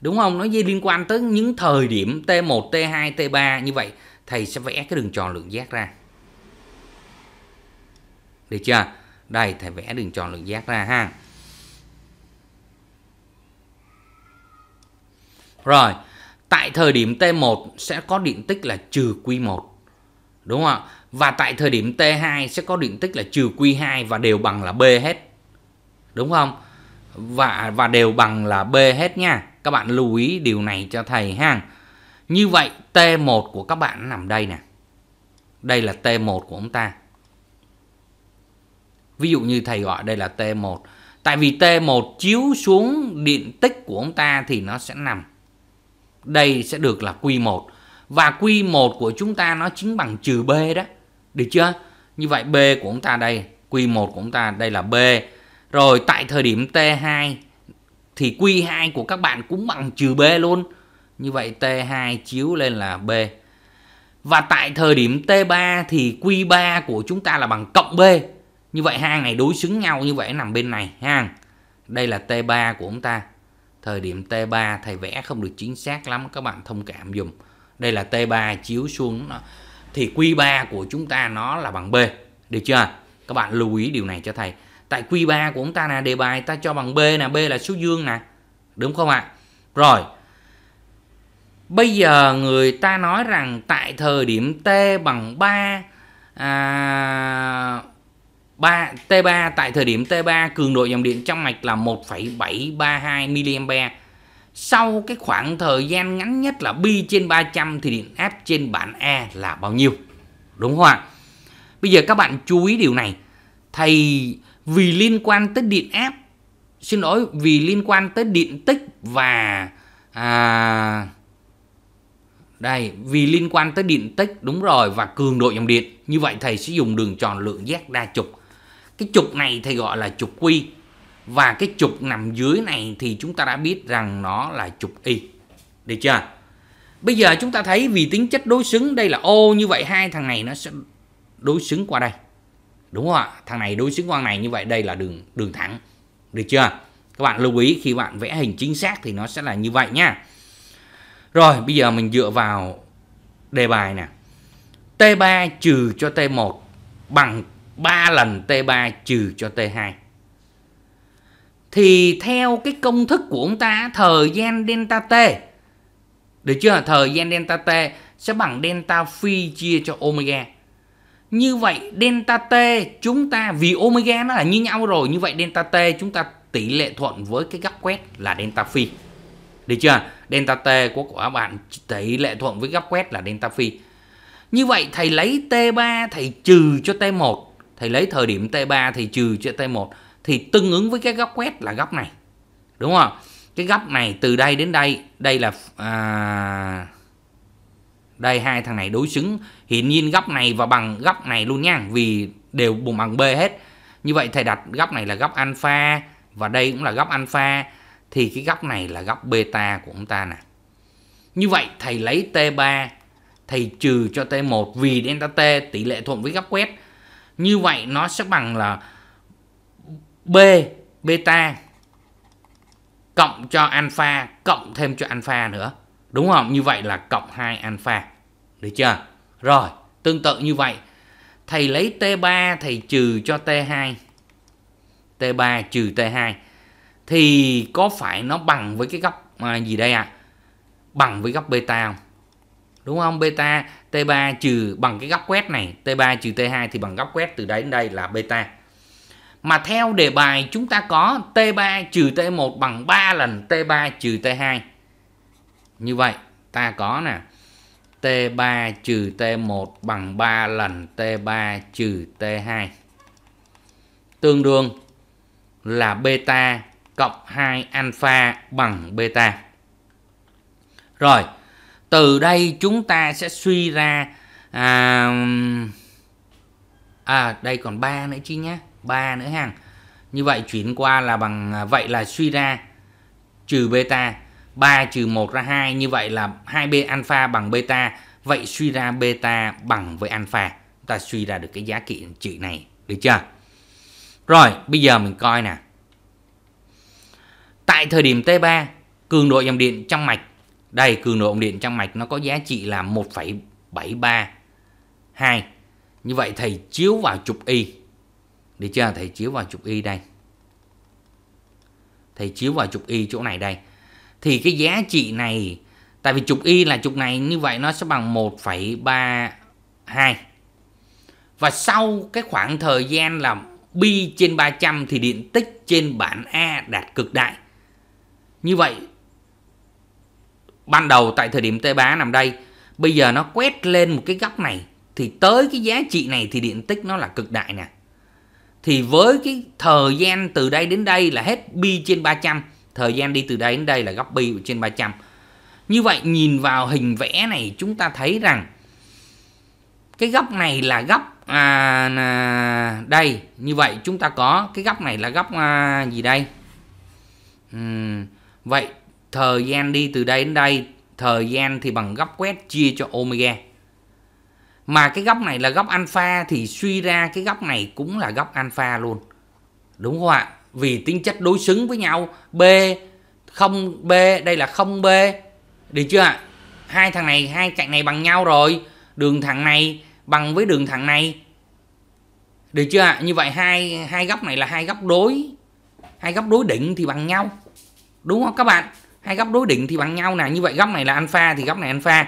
đúng không nó liên quan tới những thời điểm t1 t2 t3 như vậy thầy sẽ vẽ cái đường tròn lượng giác ra được chưa đây thầy vẽ đường tròn lượng giác ra ha rồi tại thời điểm T1 sẽ có điện tích là trừ Q1 đúng không ạ và tại thời điểm T2 sẽ có điện tích là trừ Q2 và đều bằng là B hết đúng không và và đều bằng là B hết nha các bạn lưu ý điều này cho thầy ha như vậy T1 của các bạn nằm đây nè. Đây là T1 của ông ta. Ví dụ như thầy gọi đây là T1. Tại vì T1 chiếu xuống điện tích của ông ta thì nó sẽ nằm. Đây sẽ được là Q1. Và Q1 của chúng ta nó chính bằng trừ B đó. Được chưa? Như vậy B của ông ta đây. Q1 của ông ta đây là B. Rồi tại thời điểm T2 thì Q2 của các bạn cũng bằng trừ B luôn. Như vậy T2 chiếu lên là B. Và tại thời điểm T3 thì Q3 của chúng ta là bằng cộng B. Như vậy hai này đối xứng nhau như vậy nằm bên này ha. Đây là T3 của chúng ta. Thời điểm T3 thầy vẽ không được chính xác lắm các bạn thông cảm dùm. Đây là T3 chiếu xuống nó thì Q3 của chúng ta nó là bằng B. Được chưa? Các bạn lưu ý điều này cho thầy. Tại Q3 của chúng ta là đề bài ta cho bằng B nè, B là số dương nè. Đúng không ạ? Rồi, Bây giờ người ta nói rằng tại thời điểm T bằng 3 à, 3 T3 tại thời điểm T3 cường độ dòng điện trong mạch là 1,732 mA. Sau cái khoảng thời gian ngắn nhất là pi trên 300 thì điện áp trên bản A là bao nhiêu? Đúng không ạ? Bây giờ các bạn chú ý điều này. Thầy vì liên quan tới điện áp xin lỗi vì liên quan tới điện tích và à, đây, vì liên quan tới điện tích đúng rồi và cường độ dòng điện. Như vậy thầy sẽ dùng đường tròn lượng giác đa trục. Cái trục này thầy gọi là trục quy và cái trục nằm dưới này thì chúng ta đã biết rằng nó là trục Y. Được chưa? Bây giờ chúng ta thấy vì tính chất đối xứng đây là ô như vậy hai thằng này nó sẽ đối xứng qua đây. Đúng không ạ? Thằng này đối xứng qua này như vậy đây là đường đường thẳng. Được chưa? Các bạn lưu ý khi bạn vẽ hình chính xác thì nó sẽ là như vậy nha. Rồi bây giờ mình dựa vào đề bài nè. T3 trừ cho T1 bằng 3 lần T3 trừ cho T2. Thì theo cái công thức của chúng ta thời gian delta T được chưa? Thời gian delta T sẽ bằng delta phi chia cho omega. Như vậy delta T chúng ta vì omega nó là như nhau rồi, như vậy delta T chúng ta tỷ lệ thuận với cái góc quét là delta phi. Được chưa? Delta T của quả bạn tỷ lệ thuận với góc quét là delta phi. Như vậy thầy lấy T3 thầy trừ cho T1, thầy lấy thời điểm T3 thầy trừ cho T1 thì tương ứng với cái góc quét là góc này. Đúng không? Cái góc này từ đây đến đây, đây là à, đây hai thằng này đối xứng. Hiển nhiên góc này và bằng góc này luôn nha, vì đều bằng B hết. Như vậy thầy đặt góc này là góc alpha và đây cũng là góc alpha thì cái góc này là góc beta của chúng ta nè. Như vậy thầy lấy T3 thầy trừ cho T1 vì delta T tỷ lệ thuận với góc quét. Như vậy nó sẽ bằng là B beta cộng cho alpha cộng thêm cho alpha nữa. Đúng không? Như vậy là cộng 2 alpha. Được chưa? Rồi, tương tự như vậy. Thầy lấy T3 thầy trừ cho T2. T3 trừ T2 thì có phải nó bằng với cái góc mà gì đây à bằng với góc beta không đúng không beta t3 trừ bằng cái góc quét này t3 trừ t2 thì bằng góc quét từ đây đến đây là beta mà theo đề bài chúng ta có t3 trừ t1 bằng 3 lần t3 trừ t2 như vậy ta có nè T3 trừ T1 bằng 3 lần T3 trừ T2. Tương đương là beta cộng 2 alpha bằng beta. Rồi, từ đây chúng ta sẽ suy ra à, à đây còn 3 nữa chứ nhé, 3 nữa hàng. Như vậy chuyển qua là bằng à, vậy là suy ra trừ beta 3 trừ 1 ra 2 như vậy là 2b alpha bằng beta. Vậy suy ra beta bằng với alpha. ta suy ra được cái giá trị này được chưa? Rồi, bây giờ mình coi nè. Tại thời điểm T3, cường độ dòng điện trong mạch, đây cường độ dòng điện trong mạch nó có giá trị là 1,732. Như vậy thầy chiếu vào trục Y. Được chưa? Thầy chiếu vào trục Y đây. Thầy chiếu vào trục Y chỗ này đây. Thì cái giá trị này, tại vì trục Y là trục này như vậy nó sẽ bằng 1,32. Và sau cái khoảng thời gian là pi trên 300 thì điện tích trên bản A đạt cực đại như vậy ban đầu tại thời điểm t bá nằm đây bây giờ nó quét lên một cái góc này thì tới cái giá trị này thì điện tích nó là cực đại nè thì với cái thời gian từ đây đến đây là hết bi trên 300 thời gian đi từ đây đến đây là góc bi trên 300 như vậy nhìn vào hình vẽ này chúng ta thấy rằng cái góc này là góc à, à, đây như vậy chúng ta có cái góc này là góc à, gì đây uhm, Vậy thời gian đi từ đây đến đây thời gian thì bằng góc quét chia cho omega. Mà cái góc này là góc alpha thì suy ra cái góc này cũng là góc alpha luôn. Đúng không ạ? Vì tính chất đối xứng với nhau, B không b đây là không b được chưa ạ hai thằng này hai cạnh này bằng nhau rồi đường thẳng này bằng với đường thẳng này được chưa ạ như vậy hai hai góc này là hai góc đối hai góc đối đỉnh thì bằng nhau đúng không các bạn hai góc đối đỉnh thì bằng nhau nè như vậy góc này là alpha thì góc này alpha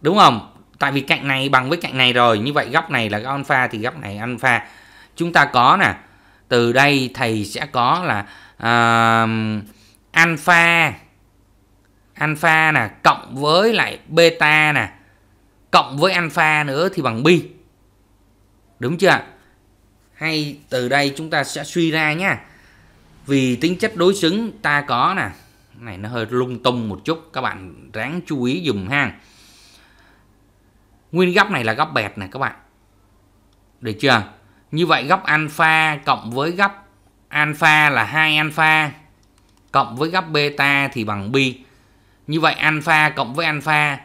đúng không tại vì cạnh này bằng với cạnh này rồi như vậy góc này là alpha thì góc này alpha chúng ta có nè từ đây thầy sẽ có là uh, alpha alpha nè cộng với lại beta nè cộng với alpha nữa thì bằng pi đúng chưa hay từ đây chúng ta sẽ suy ra nhá vì tính chất đối xứng ta có nè này nó hơi lung tung một chút các bạn ráng chú ý dùm ha nguyên góc này là góc bẹt nè các bạn được chưa như vậy góc alpha cộng với góc alpha là hai alpha cộng với góc beta thì bằng pi như vậy alpha cộng với alpha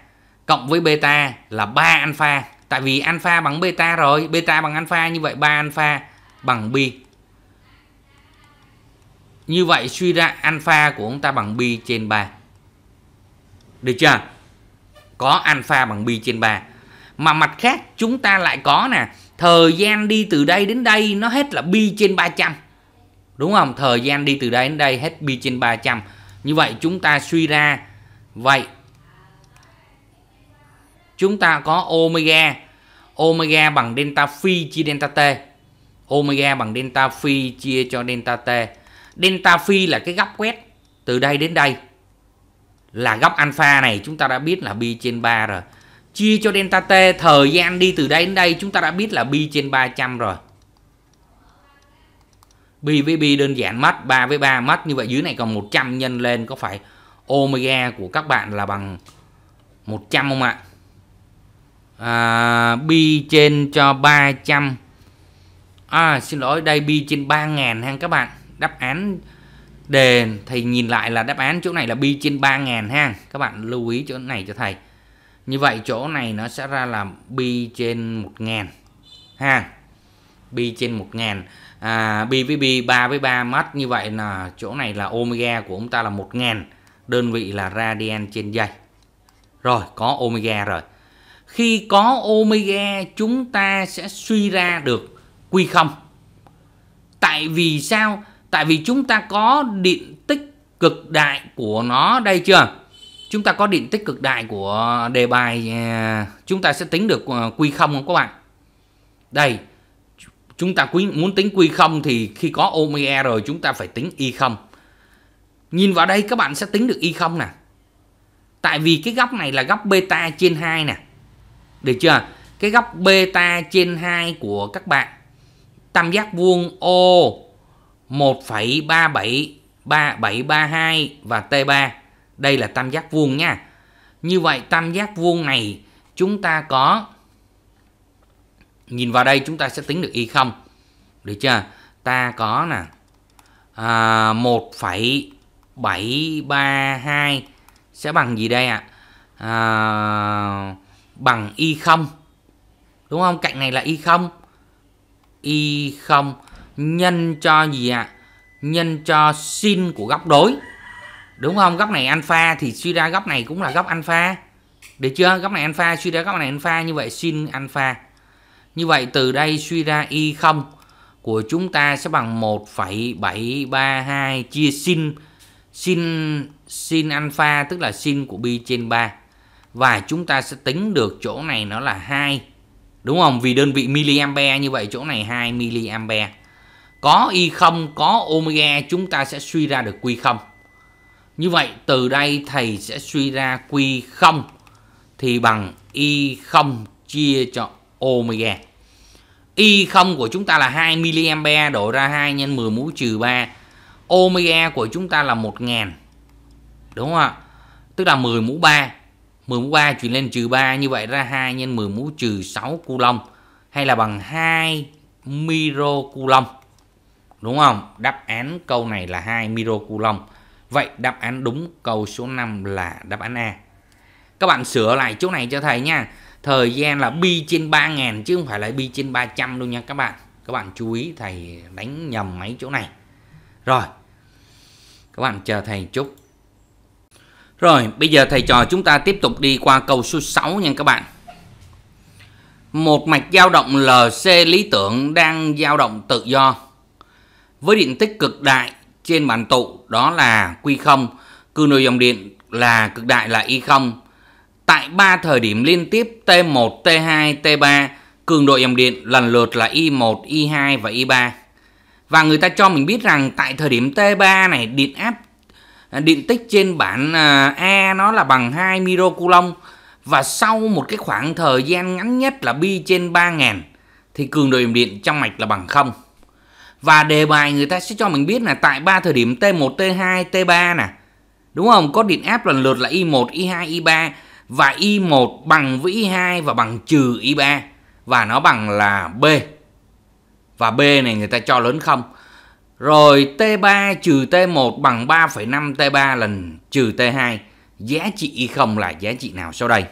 cộng với beta là 3 alpha tại vì alpha bằng beta rồi beta bằng alpha như vậy 3 alpha bằng pi như vậy suy ra alpha của chúng ta bằng pi trên 3. Được chưa? Có alpha bằng pi trên 3. Mà mặt khác chúng ta lại có nè, thời gian đi từ đây đến đây nó hết là pi trên 300. Đúng không? Thời gian đi từ đây đến đây hết pi trên 300. Như vậy chúng ta suy ra vậy chúng ta có omega omega bằng delta phi chia delta t omega bằng delta phi chia cho delta t delta phi là cái góc quét từ đây đến đây là góc alpha này chúng ta đã biết là pi trên 3 rồi. Chia cho delta t thời gian đi từ đây đến đây chúng ta đã biết là pi trên 300 rồi. Pi với pi đơn giản mất, 3 với 3 mất như vậy dưới này còn 100 nhân lên có phải omega của các bạn là bằng 100 không ạ? À, pi trên cho 300 À xin lỗi đây pi trên 3000 ha các bạn đáp án đề thầy nhìn lại là đáp án chỗ này là pi trên 3000 ha. Các bạn lưu ý chỗ này cho thầy. Như vậy chỗ này nó sẽ ra là pi trên 1000 ha. Pi trên 1000. À pi với pi 3 với 3 mất như vậy là chỗ này là omega của chúng ta là 1000. Đơn vị là radian trên giây. Rồi có omega rồi. Khi có omega chúng ta sẽ suy ra được q không Tại vì sao? tại vì chúng ta có điện tích cực đại của nó đây chưa chúng ta có điện tích cực đại của đề bài à, chúng ta sẽ tính được à, quy không không các bạn đây chúng ta muốn tính quy không thì khi có omega rồi chúng ta phải tính y không nhìn vào đây các bạn sẽ tính được y không nè tại vì cái góc này là góc beta trên 2 nè được chưa cái góc beta trên 2 của các bạn tam giác vuông O 1,37332 và T3. Đây là tam giác vuông nha. Như vậy tam giác vuông này chúng ta có nhìn vào đây chúng ta sẽ tính được y không Được chưa? Ta có nè à, 1,732 sẽ bằng gì đây ạ? À? à, bằng y không Đúng không? Cạnh này là y không, y không nhân cho gì ạ? À? Nhân cho sin của góc đối. Đúng không? Góc này alpha thì suy ra góc này cũng là góc alpha. Được chưa? Góc này alpha suy ra góc này alpha như vậy sin alpha. Như vậy từ đây suy ra y0 của chúng ta sẽ bằng 1,732 chia sin sin sin alpha tức là sin của pi trên 3 và chúng ta sẽ tính được chỗ này nó là 2 đúng không? Vì đơn vị miliampere như vậy chỗ này 2 miliampere có y không có omega chúng ta sẽ suy ra được q không Như vậy từ đây thầy sẽ suy ra q không thì bằng y không chia cho omega. y không của chúng ta là 2 mA đổi ra 2 nhân 10 mũ trừ 3. Omega của chúng ta là 1000. Đúng không ạ? Tức là 10 mũ 3. 10 mũ 3 chuyển lên trừ 3 như vậy ra 2 nhân 10 mũ trừ 6 coulomb hay là bằng 2 microcoulomb. Đúng không? Đáp án câu này là 2 microcoulomb. Vậy đáp án đúng câu số 5 là đáp án A. Các bạn sửa lại chỗ này cho thầy nha. Thời gian là pi trên 3000 chứ không phải là pi trên 300 đâu nha các bạn. Các bạn chú ý thầy đánh nhầm mấy chỗ này. Rồi. Các bạn chờ thầy chút. Rồi, bây giờ thầy trò chúng ta tiếp tục đi qua câu số 6 nha các bạn. Một mạch dao động LC lý tưởng đang dao động tự do với điện tích cực đại trên bản tụ đó là Q0, cư nội dòng điện là cực đại là Y0. Tại 3 thời điểm liên tiếp T1, T2, T3, cường độ dòng điện lần lượt là Y1, Y2 và Y3. Và người ta cho mình biết rằng tại thời điểm T3 này điện áp à, điện tích trên bản à, A nó là bằng 2 microcoulomb và sau một cái khoảng thời gian ngắn nhất là bi trên 3000 thì cường độ dòng điện trong mạch là bằng 0 và đề bài người ta sẽ cho mình biết là tại ba thời điểm T1, T2, T3 nè. Đúng không? Có điện áp lần lượt là I1, I2, I3 và I1 bằng với I2 và bằng trừ I3 và nó bằng là B. Và B này người ta cho lớn không? Rồi T3 trừ T1 bằng 3,5 T3 lần trừ T2. Giá trị Y0 là giá trị nào sau đây?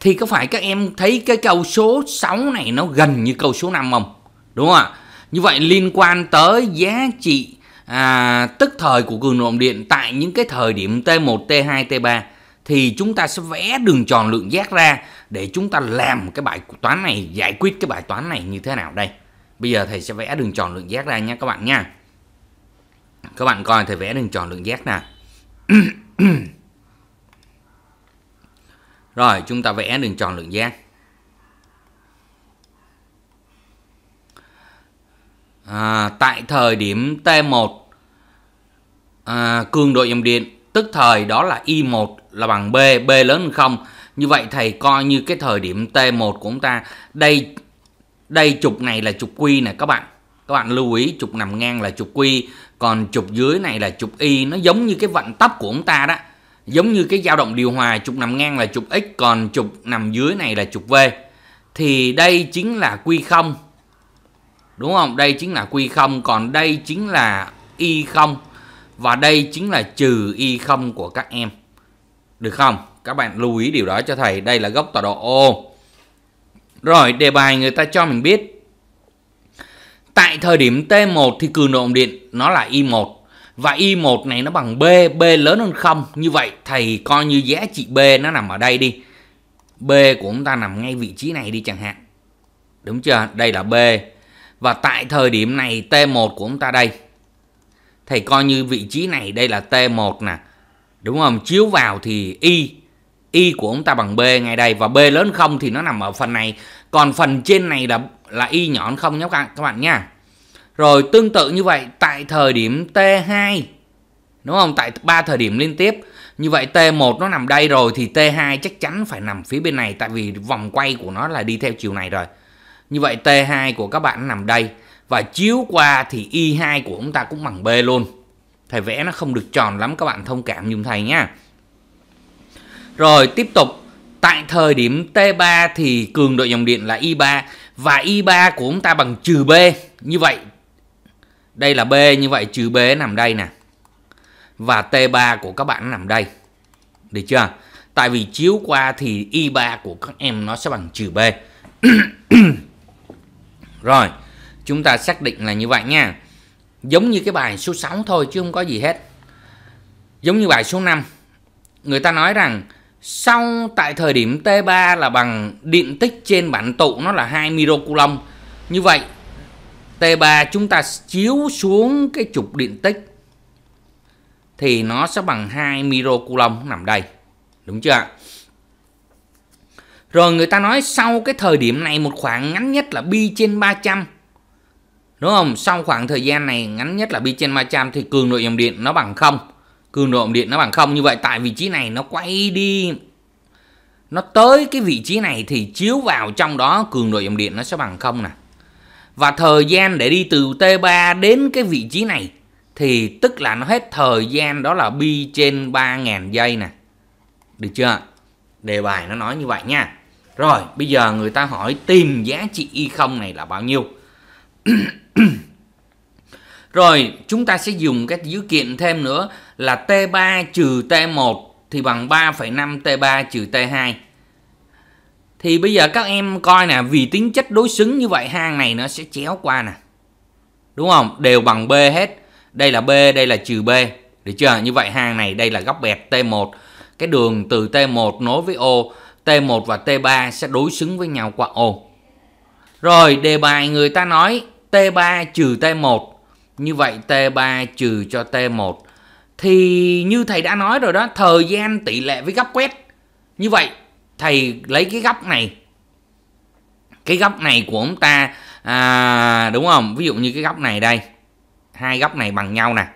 Thì có phải các em thấy cái câu số 6 này nó gần như câu số 5 không? Đúng không ạ? như vậy liên quan tới giá trị à, tức thời của cường độ điện tại những cái thời điểm T1, T2, T3 thì chúng ta sẽ vẽ đường tròn lượng giác ra để chúng ta làm cái bài toán này giải quyết cái bài toán này như thế nào đây. Bây giờ thầy sẽ vẽ đường tròn lượng giác ra nha các bạn nha. Các bạn coi thầy vẽ đường tròn lượng giác nè. Rồi chúng ta vẽ đường tròn lượng giác. à, tại thời điểm T1 à, cường độ dòng điện tức thời đó là I1 là bằng B, B lớn hơn 0. Như vậy thầy coi như cái thời điểm T1 của chúng ta đây đây trục này là trục Q nè các bạn. Các bạn lưu ý trục nằm ngang là trục Q, còn trục dưới này là trục Y, nó giống như cái vận tốc của chúng ta đó. Giống như cái dao động điều hòa trục nằm ngang là trục X còn trục nằm dưới này là trục V. Thì đây chính là Q0 Đúng không? Đây chính là quy không còn đây chính là y không và đây chính là trừ y không của các em. Được không? Các bạn lưu ý điều đó cho thầy. Đây là gốc tọa độ ô. Rồi đề bài người ta cho mình biết. Tại thời điểm T1 thì cường độ ổn điện nó là Y1 và Y1 này nó bằng B, B lớn hơn không Như vậy thầy coi như giá trị B nó nằm ở đây đi. B của chúng ta nằm ngay vị trí này đi chẳng hạn. Đúng chưa? Đây là B và tại thời điểm này T1 của chúng ta đây. Thầy coi như vị trí này đây là T1 nè. Đúng không? Chiếu vào thì Y. Y của chúng ta bằng B ngay đây. Và B lớn không thì nó nằm ở phần này. Còn phần trên này là là Y nhọn không nhé các bạn, các bạn nha. Rồi tương tự như vậy tại thời điểm T2. Đúng không? Tại ba thời điểm liên tiếp. Như vậy T1 nó nằm đây rồi thì T2 chắc chắn phải nằm phía bên này tại vì vòng quay của nó là đi theo chiều này rồi. Như vậy T2 của các bạn nằm đây và chiếu qua thì Y2 của chúng ta cũng bằng B luôn. Thầy vẽ nó không được tròn lắm các bạn thông cảm dùm thầy nha. Rồi tiếp tục tại thời điểm T3 thì cường độ dòng điện là I3 và I3 của chúng ta bằng trừ B. Như vậy đây là B như vậy trừ B nằm đây nè. Và T3 của các bạn nằm đây. Được chưa? Tại vì chiếu qua thì I3 của các em nó sẽ bằng trừ B. Rồi, chúng ta xác định là như vậy nha. Giống như cái bài số 6 thôi chứ không có gì hết. Giống như bài số 5. Người ta nói rằng sau tại thời điểm T3 là bằng điện tích trên bản tụ nó là 2 microcoulomb. Như vậy T3 chúng ta chiếu xuống cái trục điện tích thì nó sẽ bằng 2 microcoulomb nằm đây. Đúng chưa ạ? Rồi người ta nói sau cái thời điểm này một khoảng ngắn nhất là bi trên 300. Đúng không? Sau khoảng thời gian này ngắn nhất là bi trên 300 thì cường độ dòng điện nó bằng không Cường độ dòng điện nó bằng không như vậy tại vị trí này nó quay đi nó tới cái vị trí này thì chiếu vào trong đó cường độ dòng điện nó sẽ bằng không nè. Và thời gian để đi từ T3 đến cái vị trí này thì tức là nó hết thời gian đó là bi trên 3.000 giây nè. Được chưa? Đề bài nó nói như vậy nha. Rồi, bây giờ người ta hỏi tìm giá trị y không này là bao nhiêu? Rồi, chúng ta sẽ dùng cái dữ kiện thêm nữa là T3 trừ T1 thì bằng 3,5 T3 trừ T2. Thì bây giờ các em coi nè, vì tính chất đối xứng như vậy hang này nó sẽ chéo qua nè. Đúng không? Đều bằng B hết. Đây là B, đây là trừ B. Được chưa? Như vậy hang này đây là góc bẹt T1. Cái đường từ T1 nối với O T1 và T3 sẽ đối xứng với nhau qua ô. Rồi đề bài người ta nói T3 trừ T1. Như vậy T3 trừ cho T1 thì như thầy đã nói rồi đó, thời gian tỷ lệ với góc quét. Như vậy thầy lấy cái góc này cái góc này của ông ta à, đúng không ví dụ như cái góc này đây hai góc này bằng nhau nè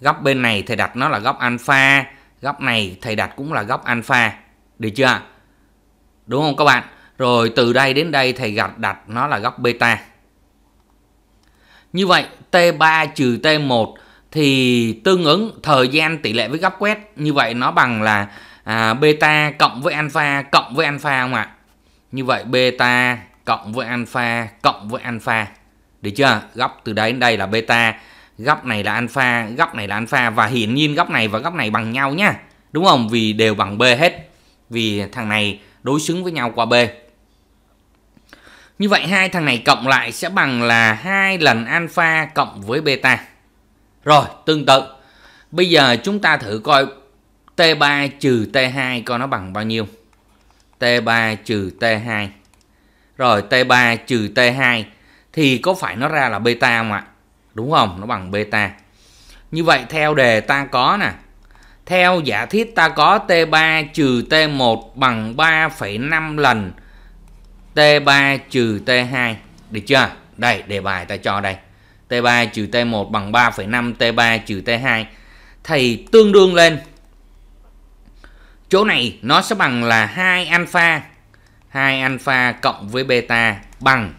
góc bên này thầy đặt nó là góc alpha góc này thầy đặt cũng là góc alpha được chưa đúng không các bạn rồi từ đây đến đây thầy gạch đặt nó là góc beta như vậy T3 trừ T1 thì tương ứng thời gian tỷ lệ với góc quét như vậy nó bằng là à, beta cộng với alpha cộng với alpha không ạ? Như vậy beta cộng với alpha cộng với alpha. Được chưa? Góc từ đây đến đây là beta, góc này là alpha, góc này là alpha và hiển nhiên góc này và góc này bằng nhau nhá. Đúng không? Vì đều bằng b hết. Vì thằng này đối xứng với nhau qua B. Như vậy hai thằng này cộng lại sẽ bằng là hai lần alpha cộng với beta. Rồi, tương tự. Bây giờ chúng ta thử coi T3 trừ T2 coi nó bằng bao nhiêu. T3 trừ T2. Rồi T3 trừ T2 thì có phải nó ra là beta không ạ? Đúng không? Nó bằng beta. Như vậy theo đề ta có nè. Theo giả thiết ta có T3 trừ T1 bằng 3,5 lần T3 trừ T2. Được chưa? Đây, đề bài ta cho đây. T3 trừ T1 bằng 3,5 T3 trừ T2. Thầy tương đương lên. Chỗ này nó sẽ bằng là 2 alpha. 2 alpha cộng với beta bằng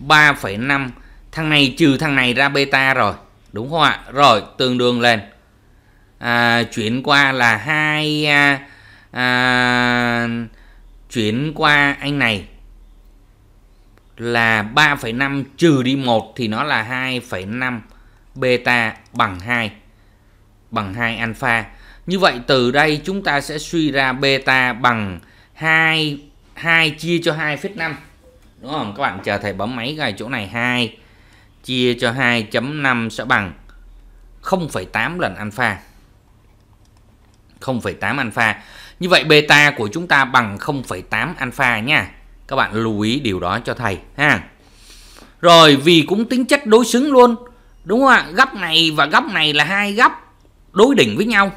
3,5. Thằng này trừ thằng này ra beta rồi. Đúng không ạ? Rồi, tương đương lên à, chuyển qua là hai à, à, chuyển qua anh này là 3,5 trừ đi 1 thì nó là 2,5 beta bằng 2 bằng 2 alpha. Như vậy từ đây chúng ta sẽ suy ra beta bằng 2 2 chia cho 2,5. Đúng không? Các bạn chờ thầy bấm máy gài chỗ này 2 chia cho 2.5 sẽ bằng 0,8 lần alpha. 0,8 alpha. Như vậy beta của chúng ta bằng 0,8 alpha nha. Các bạn lưu ý điều đó cho thầy ha. Rồi vì cũng tính chất đối xứng luôn, đúng không ạ? Góc này và góc này là hai góc đối đỉnh với nhau.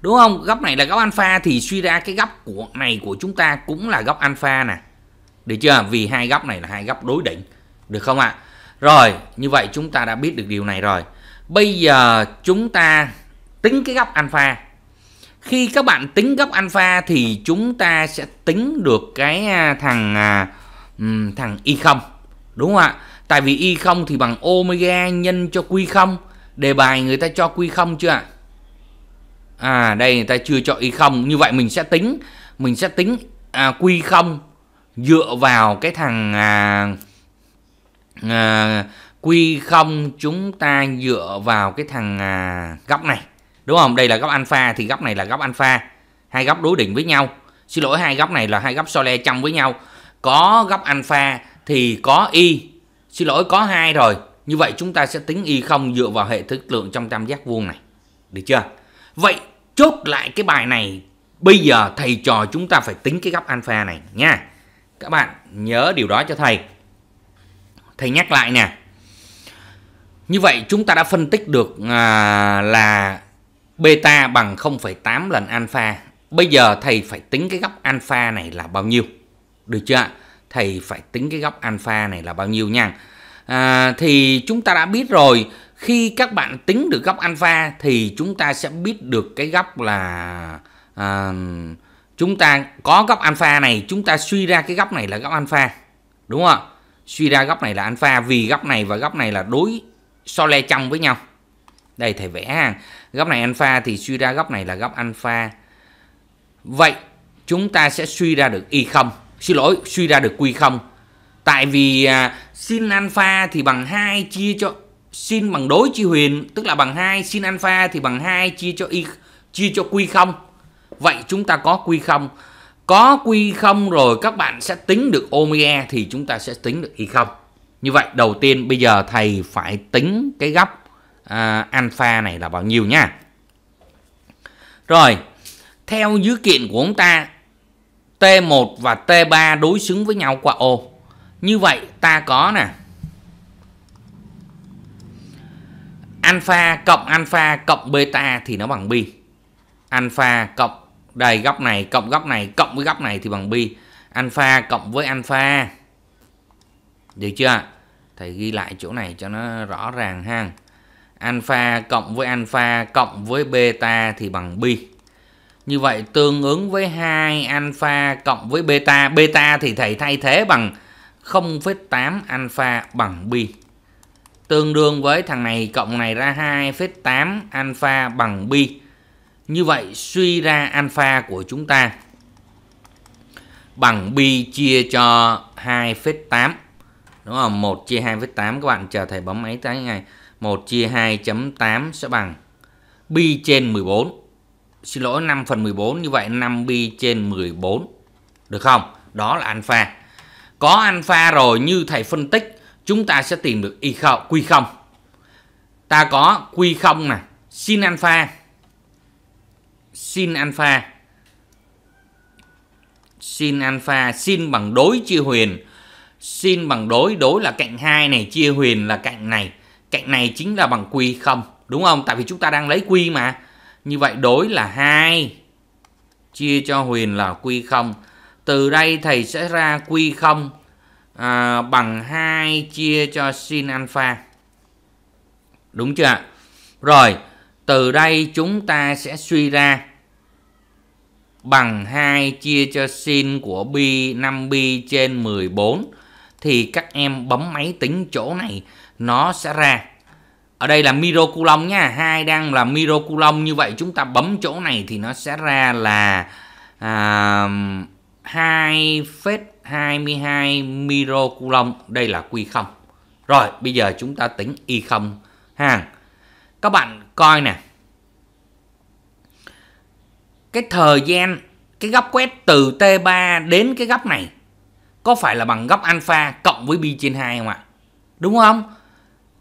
Đúng không? Góc này là góc alpha thì suy ra cái góc của này của chúng ta cũng là góc alpha nè. Được chưa? Vì hai góc này là hai góc đối đỉnh. Được không ạ? Rồi, như vậy chúng ta đã biết được điều này rồi. Bây giờ chúng ta tính cái góc alpha khi các bạn tính góc alpha thì chúng ta sẽ tính được cái à, thằng à, thằng y0 e đúng không ạ? Tại vì y0 e thì bằng omega nhân cho q0. Đề bài người ta cho q0 chưa ạ? À đây người ta chưa cho y0. E Như vậy mình sẽ tính mình sẽ tính à, q0 dựa vào cái thằng à, à, q0 chúng ta dựa vào cái thằng à, góc này đúng không đây là góc alpha thì góc này là góc alpha hai góc đối định với nhau xin lỗi hai góc này là hai góc sole trong với nhau có góc alpha thì có y xin lỗi có hai rồi như vậy chúng ta sẽ tính y không dựa vào hệ thức lượng trong tam giác vuông này được chưa vậy chốt lại cái bài này bây giờ thầy trò chúng ta phải tính cái góc alpha này nha các bạn nhớ điều đó cho thầy thầy nhắc lại nè như vậy chúng ta đã phân tích được à, là beta bằng 0,8 lần alpha. Bây giờ thầy phải tính cái góc alpha này là bao nhiêu. Được chưa Thầy phải tính cái góc alpha này là bao nhiêu nha. À, thì chúng ta đã biết rồi, khi các bạn tính được góc alpha thì chúng ta sẽ biết được cái góc là à, chúng ta có góc alpha này, chúng ta suy ra cái góc này là góc alpha. Đúng không Suy ra góc này là alpha vì góc này và góc này là đối so le trong với nhau đây thầy vẽ ha góc này alpha thì suy ra góc này là góc alpha vậy chúng ta sẽ suy ra được y không xin lỗi suy ra được q không tại vì à, sin alpha thì bằng 2 chia cho sin bằng đối chi huyền tức là bằng 2 sin alpha thì bằng 2 chia cho y chia cho q không vậy chúng ta có q không có q không rồi các bạn sẽ tính được omega thì chúng ta sẽ tính được y không như vậy đầu tiên bây giờ thầy phải tính cái góc à, alpha này là bao nhiêu nha. Rồi, theo dữ kiện của chúng ta T1 và T3 đối xứng với nhau qua ô. Như vậy ta có nè. Alpha cộng alpha cộng beta thì nó bằng pi. Alpha cộng đây góc này cộng góc này cộng với góc này thì bằng pi. Alpha cộng với alpha. Được chưa? Thầy ghi lại chỗ này cho nó rõ ràng ha alpha cộng với alpha cộng với beta thì bằng pi. Như vậy tương ứng với 2 alpha cộng với beta, beta thì thầy thay thế bằng 0,8 alpha bằng pi. Tương đương với thằng này cộng này ra 2,8 alpha bằng pi. Như vậy suy ra alpha của chúng ta bằng pi chia cho 2,8. Đúng không? 1 chia 2,8 các bạn chờ thầy bấm máy tới ngay. 1 chia 2.8 sẽ bằng pi trên 14. Xin lỗi 5 phần 14 như vậy 5 pi trên 14. Được không? Đó là alpha. Có alpha rồi như thầy phân tích chúng ta sẽ tìm được y không q không. Ta có quy không nè, sin alpha. Sin alpha. Sin alpha sin bằng đối chia huyền. Sin bằng đối, đối là cạnh 2 này chia huyền là cạnh này cạnh này chính là bằng quy không đúng không tại vì chúng ta đang lấy quy mà như vậy đối là hai chia cho Huyền là quy không từ đây thầy sẽ ra quy không à, bằng 2 chia cho sin alpha đúng chưa rồi từ đây chúng ta sẽ suy ra bằng 2 chia cho sin của pi 5 pi trên 14 thì các em bấm máy tính chỗ này nó sẽ ra ở đây là miro coulomb nha hai đang là miro coulomb như vậy chúng ta bấm chỗ này thì nó sẽ ra là à, 2 phết 22 miro coulomb đây là q không rồi bây giờ chúng ta tính y không ha các bạn coi nè cái thời gian cái góc quét từ T3 đến cái góc này có phải là bằng góc alpha cộng với b trên hai không ạ? Đúng không?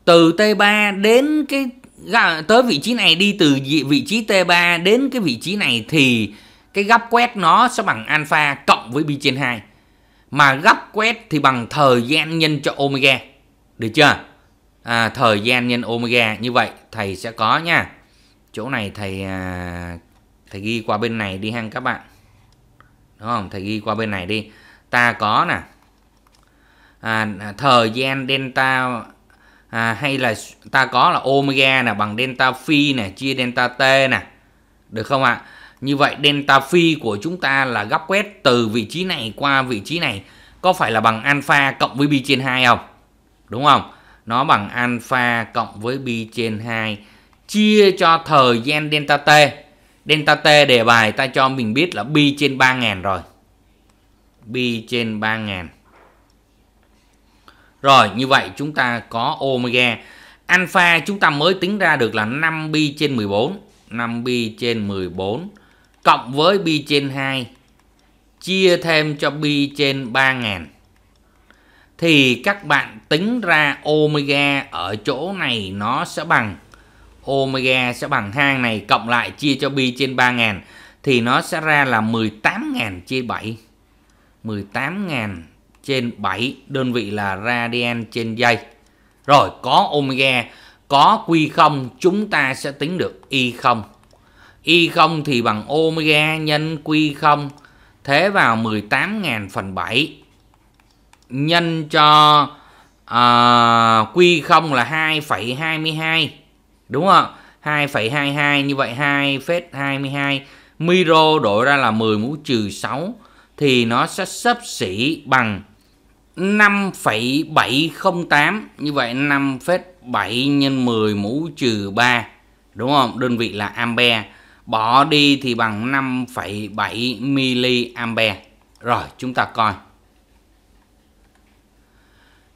từ T3 đến cái tới vị trí này đi từ vị trí T3 đến cái vị trí này thì cái gấp quét nó sẽ bằng alpha cộng với b trên 2. Mà gấp quét thì bằng thời gian nhân cho omega. Được chưa? À, thời gian nhân omega như vậy thầy sẽ có nha. Chỗ này thầy à, thầy ghi qua bên này đi hang các bạn. Đúng không? Thầy ghi qua bên này đi. Ta có nè. À, thời gian delta à, hay là ta có là omega là bằng delta phi này chia delta t nè được không ạ như vậy delta phi của chúng ta là góc quét từ vị trí này qua vị trí này có phải là bằng alpha cộng với b trên 2 không đúng không nó bằng alpha cộng với b trên 2 chia cho thời gian delta t delta t đề bài ta cho mình biết là b trên 3000 rồi b trên 3000 rồi như vậy chúng ta có omega. Alpha chúng ta mới tính ra được là 5 pi trên 14. 5 pi trên 14 cộng với pi trên 2 chia thêm cho pi trên 3000 thì các bạn tính ra omega ở chỗ này nó sẽ bằng omega sẽ bằng hang này cộng lại chia cho pi trên 3000 thì nó sẽ ra là 18.000 chia 7. 18.000 trên 7 đơn vị là radian trên giây Rồi có omega, có Q0 chúng ta sẽ tính được Y0. Y0 thì bằng omega nhân Q0 thế vào 18.000 phần 7 nhân cho uh, à, Q0 là 2,22 đúng không ạ? 2,22 như vậy 2,22 micro đổi ra là 10 mũ trừ 6 thì nó sẽ sấp xỉ bằng 0,22 5,708 như vậy 5,7 nhân 10 mũ trừ 3 đúng không đơn vị là ampe bỏ đi thì bằng 5,7 mA rồi chúng ta coi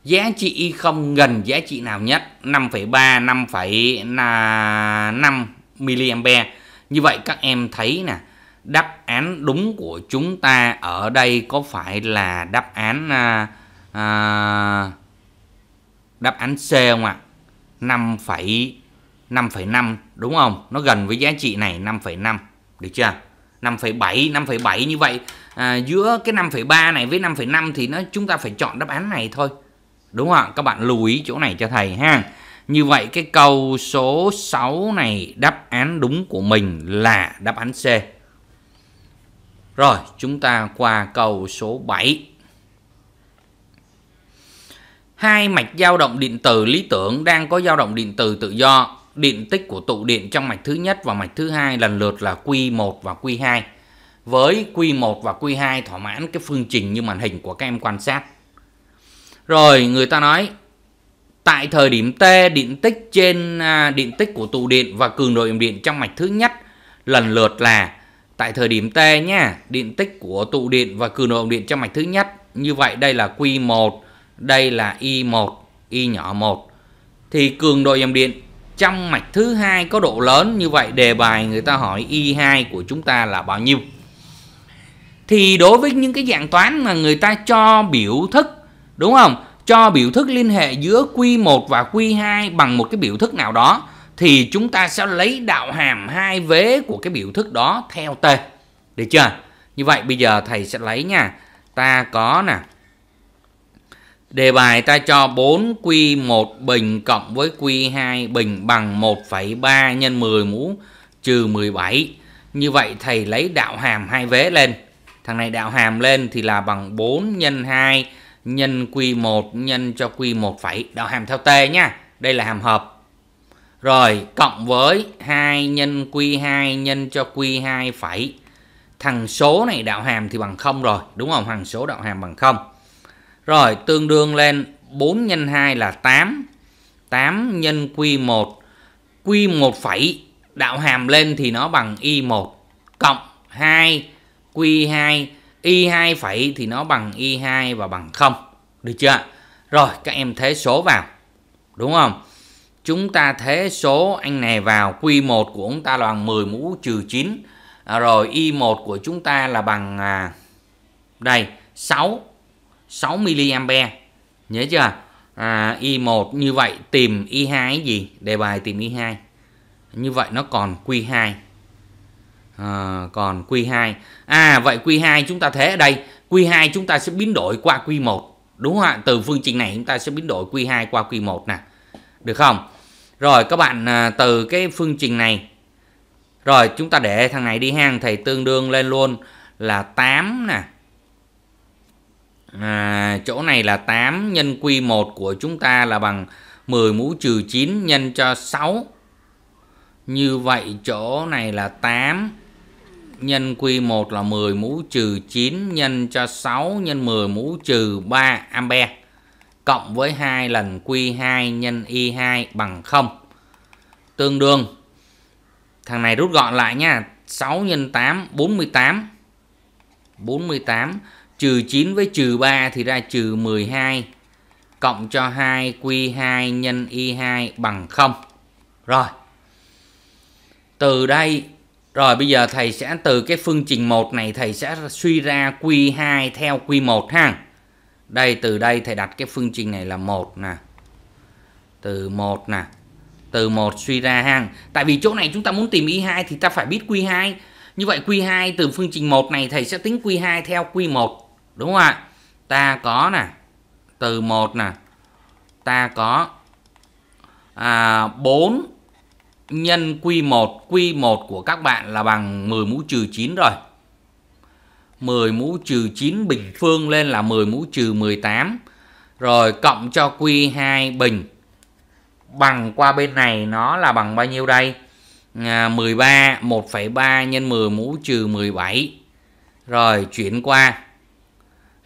giá trị không gần giá trị nào nhất 5,3 5,5 mA như vậy các em thấy nè đáp án đúng của chúng ta ở đây có phải là đáp án uh, à, đáp án C không ạ? À? 5,5 đúng không? Nó gần với giá trị này 5,5 được chưa? 5,7 5,7 như vậy à, giữa cái 5,3 này với 5,5 thì nó chúng ta phải chọn đáp án này thôi. Đúng không? ạ? Các bạn lưu ý chỗ này cho thầy ha. Như vậy cái câu số 6 này đáp án đúng của mình là đáp án C. Rồi, chúng ta qua câu số 7 hai mạch dao động điện từ lý tưởng đang có dao động điện từ tự do điện tích của tụ điện trong mạch thứ nhất và mạch thứ hai lần lượt là Q1 và Q2 với Q1 và Q2 thỏa mãn cái phương trình như màn hình của các em quan sát rồi người ta nói tại thời điểm T điện tích trên à, điện tích của tụ điện và cường độ điểm điện trong mạch thứ nhất lần lượt là tại thời điểm T nha. điện tích của tụ điện và cường độ điện trong mạch thứ nhất. Như vậy đây là Q1 đây là Y1, Y nhỏ 1 thì cường độ dòng điện trong mạch thứ hai có độ lớn như vậy đề bài người ta hỏi Y2 của chúng ta là bao nhiêu. Thì đối với những cái dạng toán mà người ta cho biểu thức đúng không? Cho biểu thức liên hệ giữa Q1 và Q2 bằng một cái biểu thức nào đó thì chúng ta sẽ lấy đạo hàm hai vế của cái biểu thức đó theo t. Được chưa? Như vậy bây giờ thầy sẽ lấy nha. Ta có nè Đề bài ta cho 4Q1 bình cộng với Q2 bình bằng 1,3 nhân 10 mũ trừ 17. Như vậy thầy lấy đạo hàm hai vế lên. Thằng này đạo hàm lên thì là bằng 4 nhân 2 nhân Q1 nhân cho Q1 Đạo hàm theo T nha. Đây là hàm hợp. Rồi cộng với 2 nhân Q2 nhân cho Q2 Thằng số này đạo hàm thì bằng 0 rồi. Đúng không? thằng số đạo hàm bằng 0. Rồi tương đương lên 4 nhân 2 là 8. 8 nhân Q1. Q1 phẩy đạo hàm lên thì nó bằng Y1 cộng 2 Q2 Y2 phẩy thì nó bằng Y2 và bằng 0. Được chưa? Rồi các em thế số vào. Đúng không? Chúng ta thế số anh này vào Q1 của chúng ta là bằng 10 mũ trừ 9. À, rồi Y1 của chúng ta là bằng à, đây 6 6 mA nhớ chưa à, Y1 như vậy tìm i 2 gì đề bài tìm i 2 như vậy nó còn Q2 à, còn Q2 à vậy Q2 chúng ta thế ở đây Q2 chúng ta sẽ biến đổi qua Q1 đúng không ạ từ phương trình này chúng ta sẽ biến đổi Q2 qua Q1 nè được không rồi các bạn à, từ cái phương trình này rồi chúng ta để thằng này đi hang thầy tương đương lên luôn là 8 nè à, chỗ này là 8 nhân q 1 của chúng ta là bằng 10 mũ trừ 9 nhân cho 6 như vậy chỗ này là 8 nhân q 1 là 10 mũ trừ 9 nhân cho 6 nhân 10 mũ trừ 3 ampe cộng với 2 lần Q2 nhân Y2 bằng 0. Tương đương thằng này rút gọn lại nha, 6 nhân 8 48. 48 trừ 9 với trừ 3 thì ra trừ 12 cộng cho 2 Q2 nhân Y2 bằng 0. Rồi. Từ đây rồi bây giờ thầy sẽ từ cái phương trình 1 này thầy sẽ suy ra Q2 theo Q1 ha. Đây từ đây thầy đặt cái phương trình này là 1 nè. Từ 1 nè. Từ 1 suy ra ha. Tại vì chỗ này chúng ta muốn tìm Y2 thì ta phải biết Q2. Như vậy Q2 từ phương trình 1 này thầy sẽ tính Q2 theo Q1. Đúng không ạ? Ta có nè, từ 1 nè, ta có à, 4 nhân Q1, Q1 của các bạn là bằng 10 mũ trừ 9 rồi. 10 mũ trừ 9 bình phương lên là 10 mũ trừ 18. Rồi cộng cho Q2 bình bằng qua bên này nó là bằng bao nhiêu đây? À, 13 1,3 nhân 10 mũ trừ 17. Rồi chuyển qua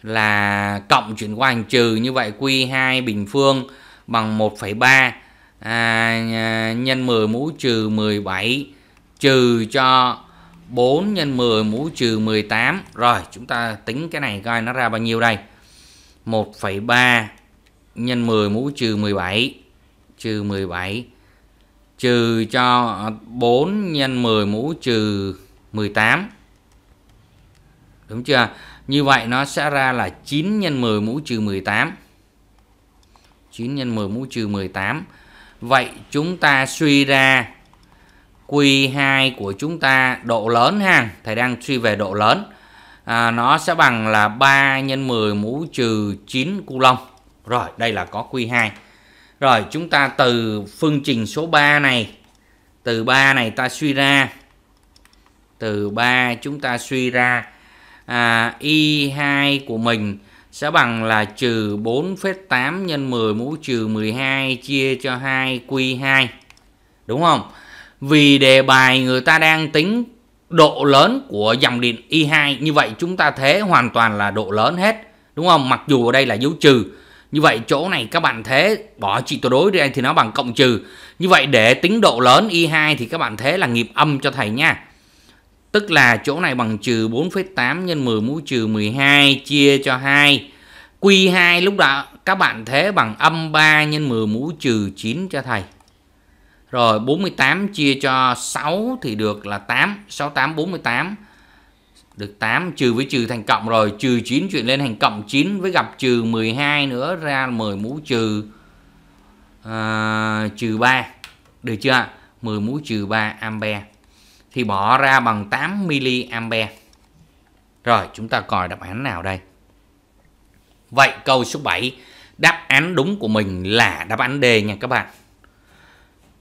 là cộng chuyển qua hành trừ như vậy Q2 bình phương bằng 1,3 à, à, nhân 10 mũ trừ 17 trừ cho 4 nhân 10 mũ trừ 18. Rồi chúng ta tính cái này coi nó ra bao nhiêu đây. 1,3 nhân 10 mũ trừ 17 trừ 17 trừ cho 4 nhân 10 mũ trừ 18. Đúng chưa? Như vậy nó sẽ ra là 9 x 10 mũ trừ 18. 9 x 10 mũ trừ 18. Vậy chúng ta suy ra Q2 của chúng ta độ lớn ha. Thầy đang suy về độ lớn. À, nó sẽ bằng là 3 x 10 mũ trừ 9 coulomb. Rồi, đây là có Q2. Rồi, chúng ta từ phương trình số 3 này, từ 3 này ta suy ra từ 3 chúng ta suy ra à, y2 của mình sẽ bằng là trừ 4,8 nhân 10 mũ trừ 12 chia cho 2q2. Đúng không? Vì đề bài người ta đang tính độ lớn của dòng điện Y2 như vậy chúng ta thế hoàn toàn là độ lớn hết. Đúng không? Mặc dù ở đây là dấu trừ. Như vậy chỗ này các bạn thế bỏ trị tuyệt đối ra thì nó bằng cộng trừ. Như vậy để tính độ lớn Y2 thì các bạn thế là nghiệp âm cho thầy nha. Tức là chỗ này bằng trừ 4,8 nhân 10 mũ trừ 12 chia cho 2. Q2 lúc đó các bạn thế bằng âm 3 nhân 10 mũ trừ 9 cho thầy. Rồi 48 chia cho 6 thì được là 8. 68 48 được 8 trừ với trừ thành cộng rồi. Trừ 9 chuyển lên thành cộng 9 với gặp trừ 12 nữa ra 10 mũ trừ à, trừ 3. Được chưa ạ? 10 mũ trừ 3 ampere thì bỏ ra bằng 8 mA. Rồi chúng ta coi đáp án nào đây. Vậy câu số 7 đáp án đúng của mình là đáp án D nha các bạn.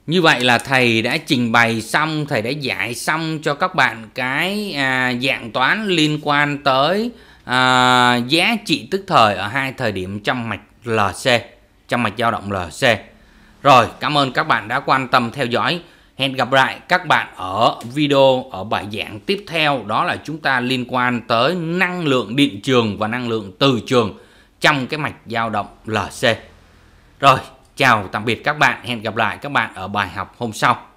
Như vậy là thầy đã trình bày xong, thầy đã giải xong cho các bạn cái à, dạng toán liên quan tới à, giá trị tức thời ở hai thời điểm trong mạch LC, trong mạch dao động LC. Rồi, cảm ơn các bạn đã quan tâm theo dõi. Hẹn gặp lại các bạn ở video ở bài giảng tiếp theo đó là chúng ta liên quan tới năng lượng điện trường và năng lượng từ trường trong cái mạch dao động LC. Rồi, chào tạm biệt các bạn, hẹn gặp lại các bạn ở bài học hôm sau.